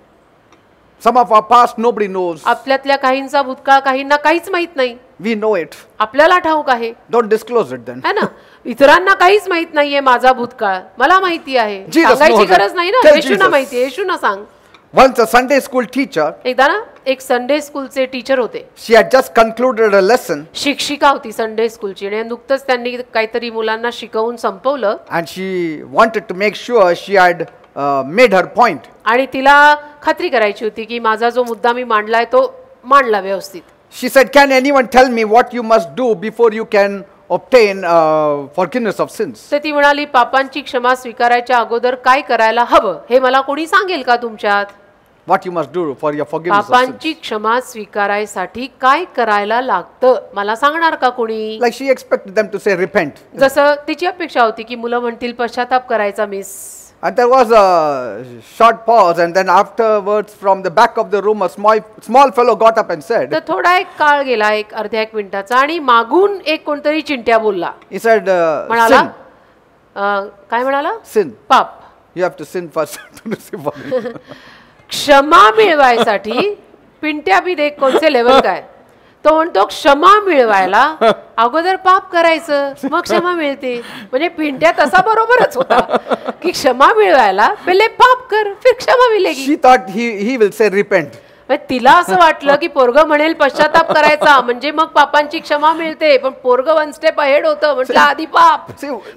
आपल्यातल्या काहींचा भूतकाळ काहींना काहीच माहित नाही वी नो इट आपल्याला ठाऊक आहे डोंट इट ना इतरांना काहीच माहित नाहीये माझा भूतकाळ मला माहिती आहे गरज नाही ना माहिती सांग once a Sunday school teacher एकदा ना एक संडे स्कूल चे टीचर होते she just concluded a lesson शिक्षिका होती संडे स्कूलची ची आणि नुकतंच त्यांनी काहीतरी मुलांना शिकवून संपवलं and she wanted to make sure she had made her point आणि तिला खात्री करायची होती की माझा जो मुद्दा मी मांडलाय तो मांडला व्यवस्थित she said can anyone tell me what you must do before you can obtain forgiveness of sins तर ती म्हणाली पापांची क्षमा स्वीकारायच्या अगोदर काय करायला हवं हे मला कोणी सांगेल का तुमच्यात what you must do for your forgiveness पापांची क्षमा स्वीकारायसाठी काय करायला लागतं मला सांगणार का कोणी like she expect them to say repent जसं तिची अपेक्षा होती की मुलं म्हणतील पश्चाताप करायचा miss And there was a short pause, and then afterwards, from the back of the room, a small small fellow got up and said. तर थोडा एक काळ गेला एक अर्ध्या एक मिनिटाचा आणि मागून एक कोणतरी चिंट्या बोलला. He said. Uh, म्हणाला काय म्हणाला? Sin. पाप. You have to sin first Kshama receive saati, क्षमा मिळवायसाठी पिंट्या बी देख कोणचे लेवल काय? तो म्हणतो क्षमा मिळवायला अगोदर पाप करायचं मग क्षमा मिळते म्हणजे पिंट्या तसा बरोबरच होता की क्षमा मिळवायला पहिले पाप कर फिर क्षमा मिळेगी ही विल से रिपेंट तिला असं वाटलं की पोरग म्हणेल पश्चाताप करायचा म्हणजे मग पापांची क्षमा मिळते पण पोरग वन स्टेप अहेड होतं म्हटलं आधी पाप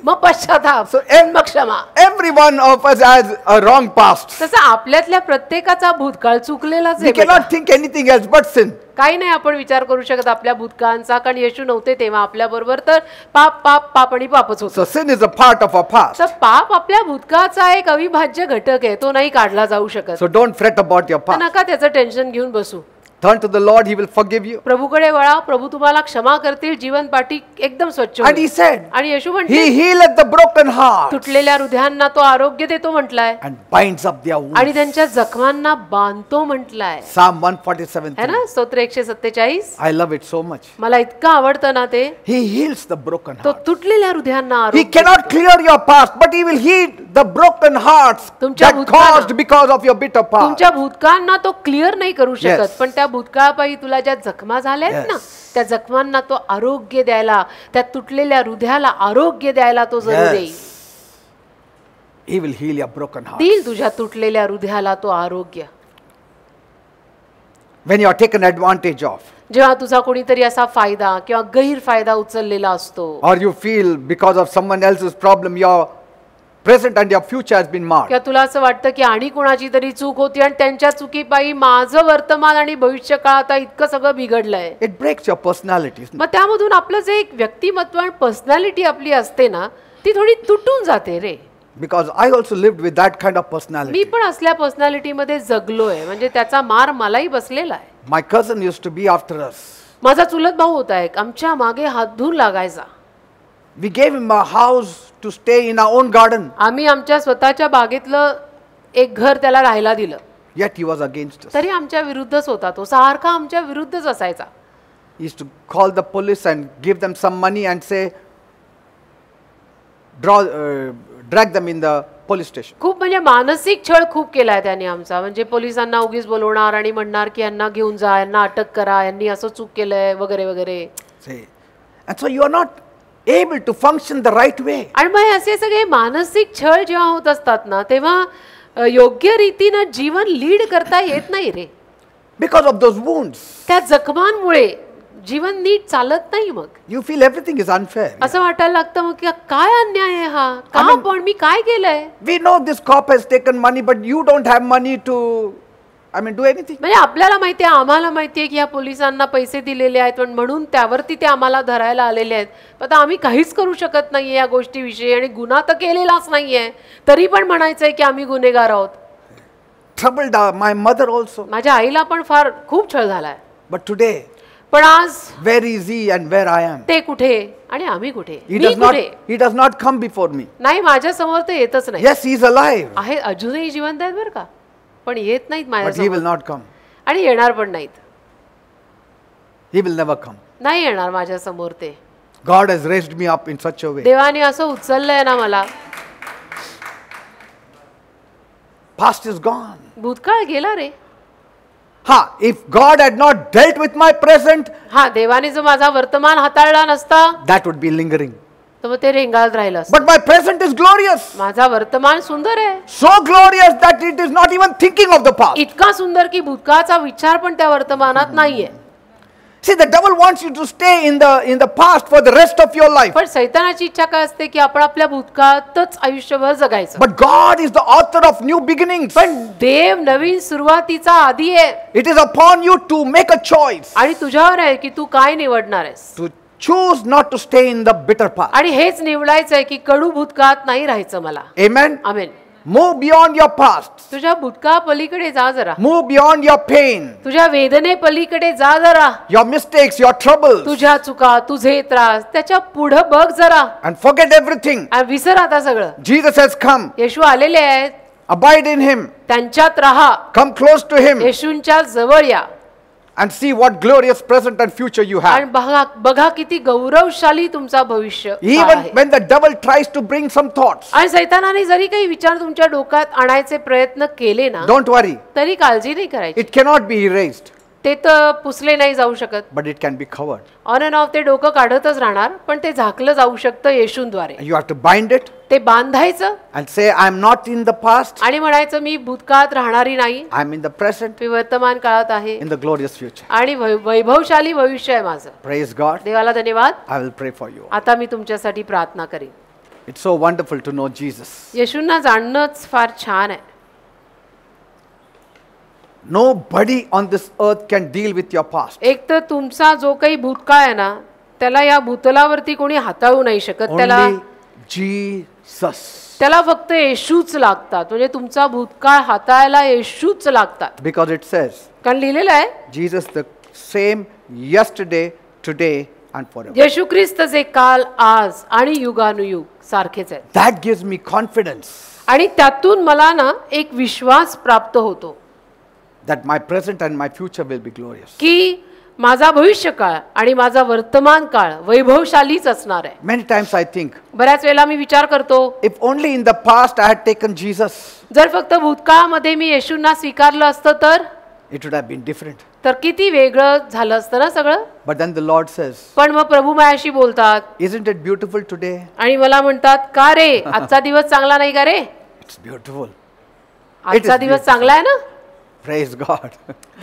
मग पश्चाताप सो मग क्षमा every one of us has a wrong past तसं आपल्यातल्या प्रत्येकाचा भूतकाळ चुकलेलाच आहे think anything else but sin काही नाही आपण विचार करू शकत आपल्या भूतकाळांचा कारण येशू नव्हते तेव्हा आपल्याबरोबर तर पाप पाप पाप आणि पापच होत पार्ट ऑफ अ फास्ट तर पाप आपल्या भूतकाळाचा एक अविभाज्य घटक आहे तो नाही काढला जाऊ शकत so don't fret about your past नका त्याचं टेन्शन घेऊन बसू Turn to the Lord, He will forgive you. प्रभूकडे वळा प्रभु तुम्हाला क्षमा करतील जीवन पाठी एकदम स्वच्छ होईल. And He होईल. said, आणि येशू He म्हणते the broken heart तुटलेल्या हृदयांना तो आरोग्य देतो म्हटलाय and binds up their wounds. आणि त्यांच्या जखमांना बांधतो म्हटलाय Psalm 147. है ना स्तोत्र 147. I love it so much. मला इतका आवडतं ना ते He heals the broken heart. तो तुटलेल्या हृदयांना He आरोग्य cannot clear your past, but He will heal the broken hearts तुमच्या that भूतकाळाला- caused because of your bitter past. तुमच्या भूतकाळांना तो क्लियर नाही करू शकत पण त्या भूतकाळापायी तुला ज्या जखमा झाल्या आहेत ना त्या जखमांना तो आरोग्य द्यायला त्या तुटलेल्या हृदयाला आरोग्य द्यायला तो जरूर येईल He will heal your broken heart. देईल तुझ्या तुटलेल्या हृदयाला तो आरोग्य When you are taken advantage of, जेव्हा तुझा कोणीतरी असा फायदा किंवा गैरफायदा उचललेला असतो or you feel because of someone else's problem, your present and your future has been mark किंवा तुला असं वाटतं की आणि कोणाची तरी चूक होती आणि त्यांच्या चुकीपायी माझं वर्तमान आणि भविष्य काळ आता इतकं सगळं बिघडलंय इट ब्रेक्स युअर पर्सनॅलिटी मग त्यामधून आपलं जे एक व्यक्तिमत्व आणि पर्सनॅलिटी आपली असते ना ती थोडी तुटून जाते रे because I also live with that kind of personality मी पण असल्या मध्ये जगलोय म्हणजे त्याचा मार मलाही बसलेला आहे my cousin used to be after us माझा चुलत भाऊ होता एक आमच्या मागे हात धूर लागायचा We gave him a house to stay in our own garden. आमी आमच्या स्वतःच्या बागेतलं एक घर त्याला राहायला दिलं Yet he was against us. तरी आमच्या विरुद्धच होता तो सारखा आमच्या विरुद्धच असायचा He used to call the police and give them some money and say, draw, uh, drag them in the police station. खूप म्हणजे मानसिक छळ खूप केलाय त्याने आमचा म्हणजे पोलिसांना उगीच बोलवणार आणि म्हणणार की यांना घेऊन जा यांना अटक करा यांनी असं चूक केलंय वगैरे वगैरे Say, and so you able to function the right way. And my ऐसे सगे मानसिक छल जहाँ होता स्तातना ते वहाँ योग्य रीति ना जीवन लीड करता है इतना ही रे. Because of those wounds. क्या जख्मान मुड़े जीवन नीट चालत नहीं मग. You feel everything is unfair. ऐसा वाटा लगता है कि काय अन्याय है हाँ कहाँ पढ़ काय केला है. We know this cop has taken money but you don't have money to I mean do anything म्हणजे आपल्याला माहिती आहे आम्हाला माहिती आहे की या पोलिसांना पैसे दिलेले आहेत पण म्हणून त्यावरती ते आम्हाला धरायला आलेले आहेत आता आम्ही काहीच करू शकत नाही या गोष्टीविषयी आणि गुन्हा तर केलेलाच नाही तरी पण म्हणायचं की आम्ही गुन्हेगार आहोत ट्रबल माय मदर ऑल्सो माझ्या आईला पण फार खूप छळ झालाय बट टुडे पण आज where is he and where I am ते कुठे आणि आम्ही कुठे he does not come before me नाही माझ्या समोर ते येतच नाही येस इज आहे अजूनही जिवंत आहेत बरं का पण येत नाहीत माझ्या विल नॉट कम आणि येणार पण नाहीत ही विल नेव्हर कम नाही येणार माझ्या समोर ते God has raised me up in such a way देवाने असं उचललंय ना मला पास्ट इज गॉन भूतकाळ गेला रे हा if God had not dealt with my present हा देवाने जो माझा वर्तमान हाताळला नसता दॅट वुड बी लिंगरिंग तर मग ते रेंगाळत but my present is glorious माझा वर्तमान सुंदर आहे so glorious that it is not even thinking of the past इतका सुंदर की भूतकाळाचा विचार पण त्या वर्तमानात नाहीये See, the devil wants you to stay in the in the past for the rest of your life. पण सैतानाची इच्छा काय असते की आपण आपल्या भूतकाळातच आयुष्यभर जगायचं. But God is the author of new beginnings. पण देव नवीन सुरुवातीचा आधी आहे. It is upon you to make a choice. आणि तुझ्यावर आहे की तू काय निवडणार आहेस. To choose not to stay in the bitter past ani हेच निवडायचं आहे की कडू भूतकाळात नाही राहायचं मला amen amen Move beyond your past. tujha भूतकाळ पलीकडे जा जरा Move beyond your pain. tujha वेदने पलीकडे जा जरा Your mistakes, your troubles. tujha चुका तुझे त्रास त्याच्या पुढे बघ जरा And forget everything. आणि विसर आता सगळं Jesus has come. येशू आलेले आहेत Abide in him. त्यांच्यात raha Come close to him. येशूंच्या जवळ या and see what glorious present and future you have. Even when the devil tries to bring some thoughts. आणि सैतानाने जरी काही विचार तुमच्या डोक्यात आणायचे प्रयत्न केले ना. Don't worry. तरी काळजी नाही It cannot be erased. ते तर पुसले नाही जाऊ शकत but it can be covered on and off ते डोकं काढतच राहणार पण ते झाकलं जाऊ शकतं येशूंद्वारे you have to bind it ते बांधायचं say I am not in the past आणि म्हणायचं मी भूतकाळात राहणारी नाही I am in the present मी वर्तमान काळात आहे इन द ग्लोरियस फ्युचर आणि वैभवशाली भविष्य आहे माझं प्रेज गॉड देवाला धन्यवाद I will pray for you आता मी तुमच्यासाठी प्रार्थना करेन it's so wonderful to know Jesus येशूंना जाणणंच फार छान आहे Nobody on this earth can deal with your past. एक तर तुमचा जो काही भूतकाळ आहे ना त्याला या भूतलावरती कोणी हाताळू नाही शकत त्याला Only त्याला फक्त येशूच लागतात म्हणजे तुमचा भूतकाळ हाताळायला येशूच लागतात बिकॉज इट says, कारण लिहिलेलं आहे Jesus same same yesterday today and for येशू जे काल आज आणि युगानुयुग सारखेच आहे दॅट gives मी कॉन्फिडन्स आणि त्यातून मला ना एक विश्वास प्राप्त होतो that my present and my future will be glorious. की माझा भविष्यकाळ आणि माझा वर्तमान काळ वैभवशालीच असणार आहे मेनी times आय थिंक बऱ्याच वेळेला मी विचार करतो if only in the past I had taken Jesus, जर फक्त भूतकाळामध्ये मी येशूंना स्वीकारलं असतं तर it would have been different. तर किती वेगळं झालं असतं ना सगळं but then the Lord says, पण मग प्रभू मायाशी बोलतात is Isn't it beautiful today? आणि मला म्हणतात का रे आजचा दिवस चांगला नाही का रे इट्स ब्युटिफुल आजचा दिवस चांगला आहे ना Praise God.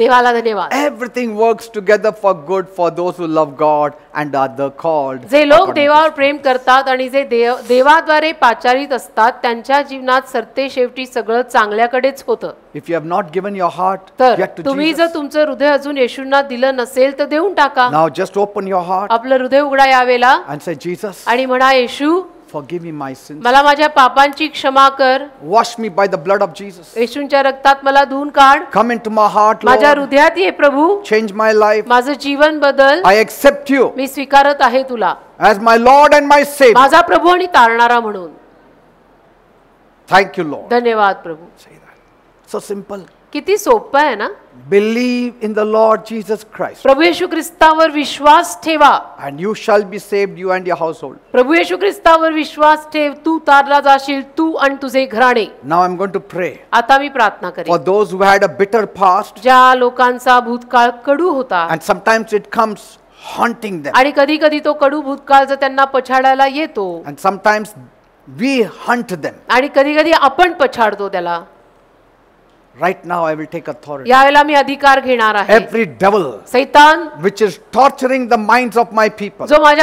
Everything works together for good for those who love God and are the called. जे Deva देवावर प्रेम करतात आणि जे देव देवाद्वारे पाचारित असतात त्यांच्या जीवनात सरते शेवटी सगळं चांगल्याकडेच होतं. If you have not given your heart तर yet to तुम्ही Jesus, जर तुमचं हृदय अजून येशूंना दिलं नसेल तर देऊन टाका now just open your heart आपलं हृदय उघडा यावेला and say, Jesus, आणि म्हणा येशू Forgive me my sins. मला माझ्या पापांची क्षमा कर. Wash me by the blood of Jesus. येशूंच्या रक्तात मला धुवून काढ. Come into my heart, Lord. माझ्या हृदयात ये प्रभू. Change my life. माझं जीवन बदल. I accept you. मी स्वीकारत आहे तुला. As my Lord and my Savior. माझा प्रभू आणि तारणारा म्हणून. Thank you, Lord. धन्यवाद प्रभू. Say that. So simple. किती सोपं आहे ना believe in the Lord Jesus Christ प्रभू येशू ख्रिस्तावर विश्वास ठेवा and you shall be saved you and your household प्रभू येशू ख्रिस्तावर विश्वास ठेव तू तारला जाशील तू आणि तुझे घराणे now I am going to pray आता मी प्रार्थना करेन for those who had a bitter past ज्या लोकांचा भूतकाळ कडू होता and sometimes it comes haunting them आणि कधी कधी तो कडू भूतकाळ जर त्यांना पछाडायला येतो and sometimes we hunt them आणि कधी कधी आपण पछाडतो त्याला Right now I will take authority. Every devil which is torturing the minds of my people. Giving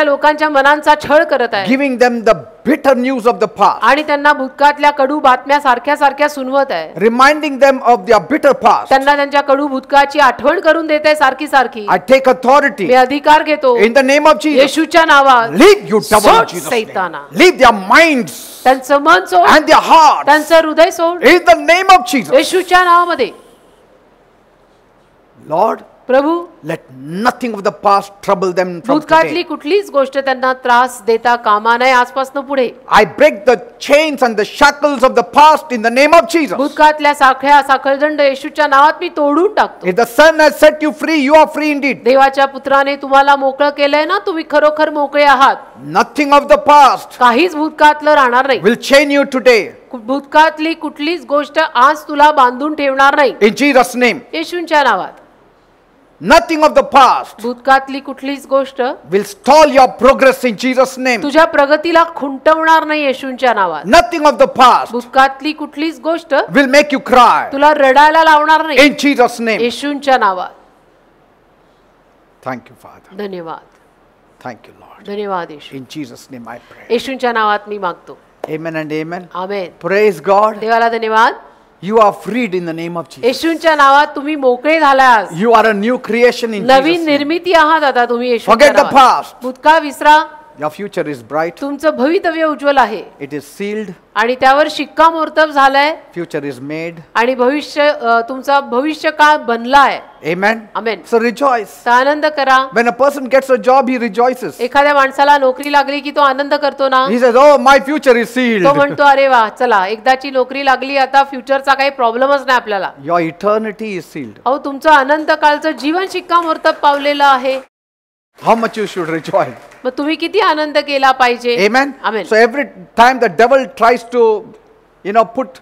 them the bitter news of the past आणि त्यांना भूतकाळातल्या कडू बातम्या सारख्या सारख्या सुनवत आहे reminding them of their bitter past त्यांना त्यांच्या कडू भूतकाळाची आठवण करून देत आहे सारखी सारखी i take authority मी अधिकार घेतो in the name of jesus येशूच्या नावात leave you devil in jesus सैताना leave their minds त्यांचं मन सोड and their hearts त्यांचं हृदय सोड in the name of jesus येशूच्या नावामध्ये lord प्रभु let nothing of the past trouble them from भूतकाळातली कुठलीच गोष्ट त्यांना त्रास देता कामा नये आजपासून पुढे I break the chains and the shackles of the past in the name of Jesus भूतकाळातल्या साखळ्या साखळदंड येशूच्या नावात मी तोडून टाकतो if the son has set you free you are free indeed देवाच्या पुत्राने तुम्हाला मोकळं केलंय ना तुम्ही खरोखर मोकळे आहात नथिंग ऑफ द पास्ट काहीच भूतकाळातलं राहणार नाही विल चेन यू टुडे भूतकाळातली कुठलीच गोष्ट आज तुला बांधून ठेवणार नाही इन जीसस नेम येशूंच्या नावात Nothing of the past will stall your progress in Jesus name. Nothing of the past will make you cry. In Jesus name. येशूंच्या Thank you Father. Thank you Lord. In Jesus name I pray. येशूंच्या नावात मी Amen and amen. Amen. Praise God. You are freed in the name of Jesus. You are a new creation in Jesus. Forget the past. Your future is bright. तुमचं भवितव्य उज्ज्वल आहे It is sealed. आणि त्यावर शिक्कामोर्तब झालाय Future is made. आणि भविष्य तुमचा भविष्य काळ बनला आहे Amen. Amen. So rejoice. आनंद करा When a person gets a job, he rejoices. एखाद्या माणसाला नोकरी लागली की तो आनंद करतो ना He says, Oh, my future is sealed. तो म्हणतो अरे वा चला एकदाची नोकरी लागली आता फ्युचरचा काही प्रॉब्लेमच नाही आपल्याला Your eternity is sealed. अहो तुमचं अनंत काळचं जीवन शिक्कामोर्तब पावलेलं आहे How much you should rejoice. मग तुम्ही किती आनंद केला पाहिजे Amen. Amen. So every time the devil tries to you know put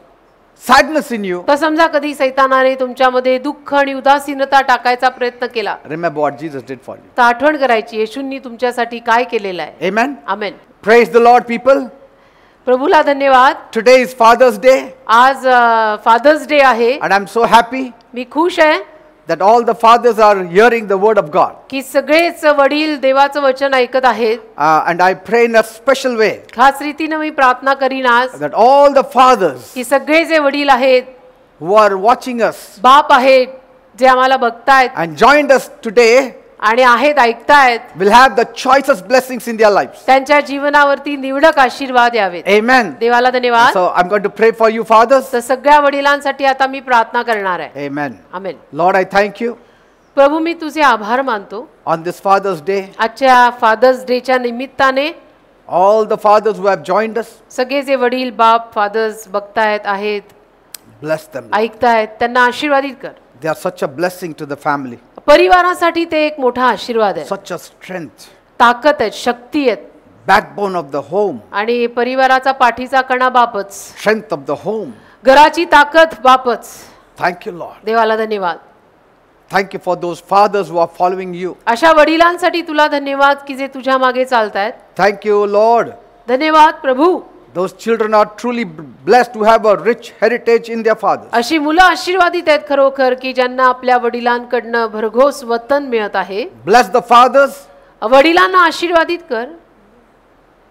sadness in you. तर समजा कधी सैतानाने तुमच्यामध्ये दुःख आणि उदासीनता टाकायचा प्रयत्न केला. Remember what Jesus did for you. तर आठवण करायची येशूंनी तुमच्यासाठी काय केलेलं आहे. Amen. Amen. Praise the Lord people. प्रभुला धन्यवाद टुडे इज फादर्स डे आज फादर्स डे आहे and I am so happy मी खुश आहे that all the fathers are hearing the word of God. वचन Uh, and I pray in a special way. खास रीतीने मी प्रार्थना That all the fathers. की सगळे जे वडील Who are watching us. बाप आहेत जे आम्हाला And joined us today. आणि आहेत ऐकतायत will have the choices blessings in their life त्यांच्या जीवनावरती निवडक आशीर्वाद यावे एमेन देवाला धन्यवाद so I am to pray for you fathers सगळ्या वडिलांसाठी आता मी प्रार्थना करणार आहे amen amen Lord I thank you प्रभू मी तुझे आभार मानतो ऑन दिस फादर्स डे अच्छा फादर्स डे च्या निमित्ताने all the fathers who have joined us सगळे जे वडील बाप फादर्स बघतायत आहेत ब्लेस देम ऐकतायत त्यांना आशीर्वादित कर they are such a blessing to the family परिवारासाठी ते एक मोठा आशीर्वाद आहे सच अ स्ट्रेंथ ताकद आहेत शक्ती आहेत बॅकबोन ऑफ द होम आणि परिवाराचा पाठीचा कणा बापच स्ट्रेंथ ऑफ द होम घराची ताकद बापच थँक्यू लॉर्ड देवाला धन्यवाद thank you for fathers are following you अशा वडिलांसाठी तुला धन्यवाद की जे तुझ्या मागे चालत आहेत थँक्यू लॉर्ड धन्यवाद प्रभू Those children are truly blessed to have a rich heritage in their fathers. अशी मुलं आशीर्वादित आहेत खरोखर की ज्यांना आपल्या वडिलांकडनं भरघोस वतन मिळत आहे. Bless the fathers. वडिलांना आशीर्वादित कर.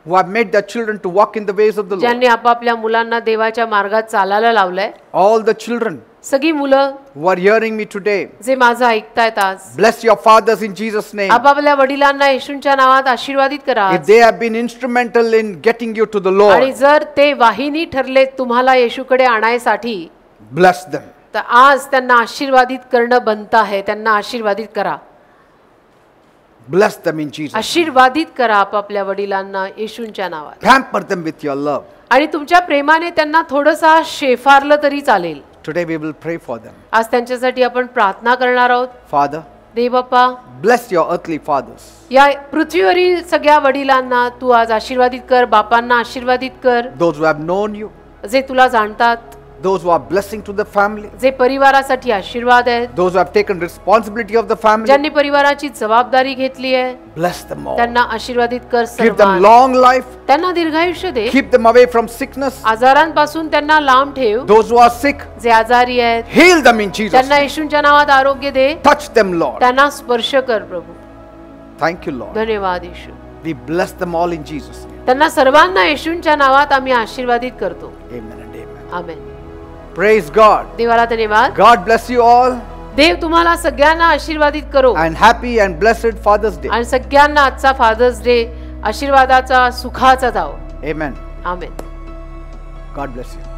who have made their children to walk in the ways of the Lord. ज्यांनी आपापल्या मुलांना देवाच्या मार्गात चालायला लावलंय. All the children सगळी मुलं who मी टुडे जे माझं ऐकतायत आज bless your fathers in jesus name आपापल्या वडिलांना येशूंच्या नावात आशीर्वादित करा they have have instrumental in getting you to the the आणि जर ते वाहिनी ठरले तुम्हाला येशूकडे आणायसाठी ब्लेस देम तर आज त्यांना आशीर्वादित करणं बनत आहे त्यांना आशीर्वादित करा ब्लेस देम इन जीसस आशीर्वादित करा आपापल्या वडिलांना येशूंच्या नावात pamper them आणि तुमच्या प्रेमाने त्यांना थोडंसं शेफारलं तरी चालेल Today we will pray for them. आज त्यांच्यासाठी आपण प्रार्थना करणार आहोत. Father. देवप्पा. Bless your earthly fathers. या पृथ्वीवरील सगळ्या वडिलांना तू आज आशीर्वादित कर बापांना आशीर्वादित कर. Those who have known you. जे तुला those who are blessing to the family जे परिवारासाठी आशीर्वाद आहेत those who have taken responsibility of the family ज्यांनी परिवाराची जबाबदारी घेतली आहे bless them all त्यांना आशीर्वादित कर give them long life त्यांना दीर्घायुष्य दे keep them away from sickness आजारांपासून त्यांना लांब ठेव those who are sick जे आजारी आहेत heal them in Jesus त्यांना येशूंच्या नावात आरोग्य दे touch them Lord त्यांना स्पर्श प्रभू thank you Lord धन्यवाद येशू we bless them all in Jesus amen and amen amen Praise God. God bless you all. देव तुम्हाला सगळ्यांना आशीर्वादित करो. And happy and blessed Father's Day. And सगळ्यांना आजचा Father's Day आशीर्वादाचा sukhata जाओ. Amen. Amen. God bless you.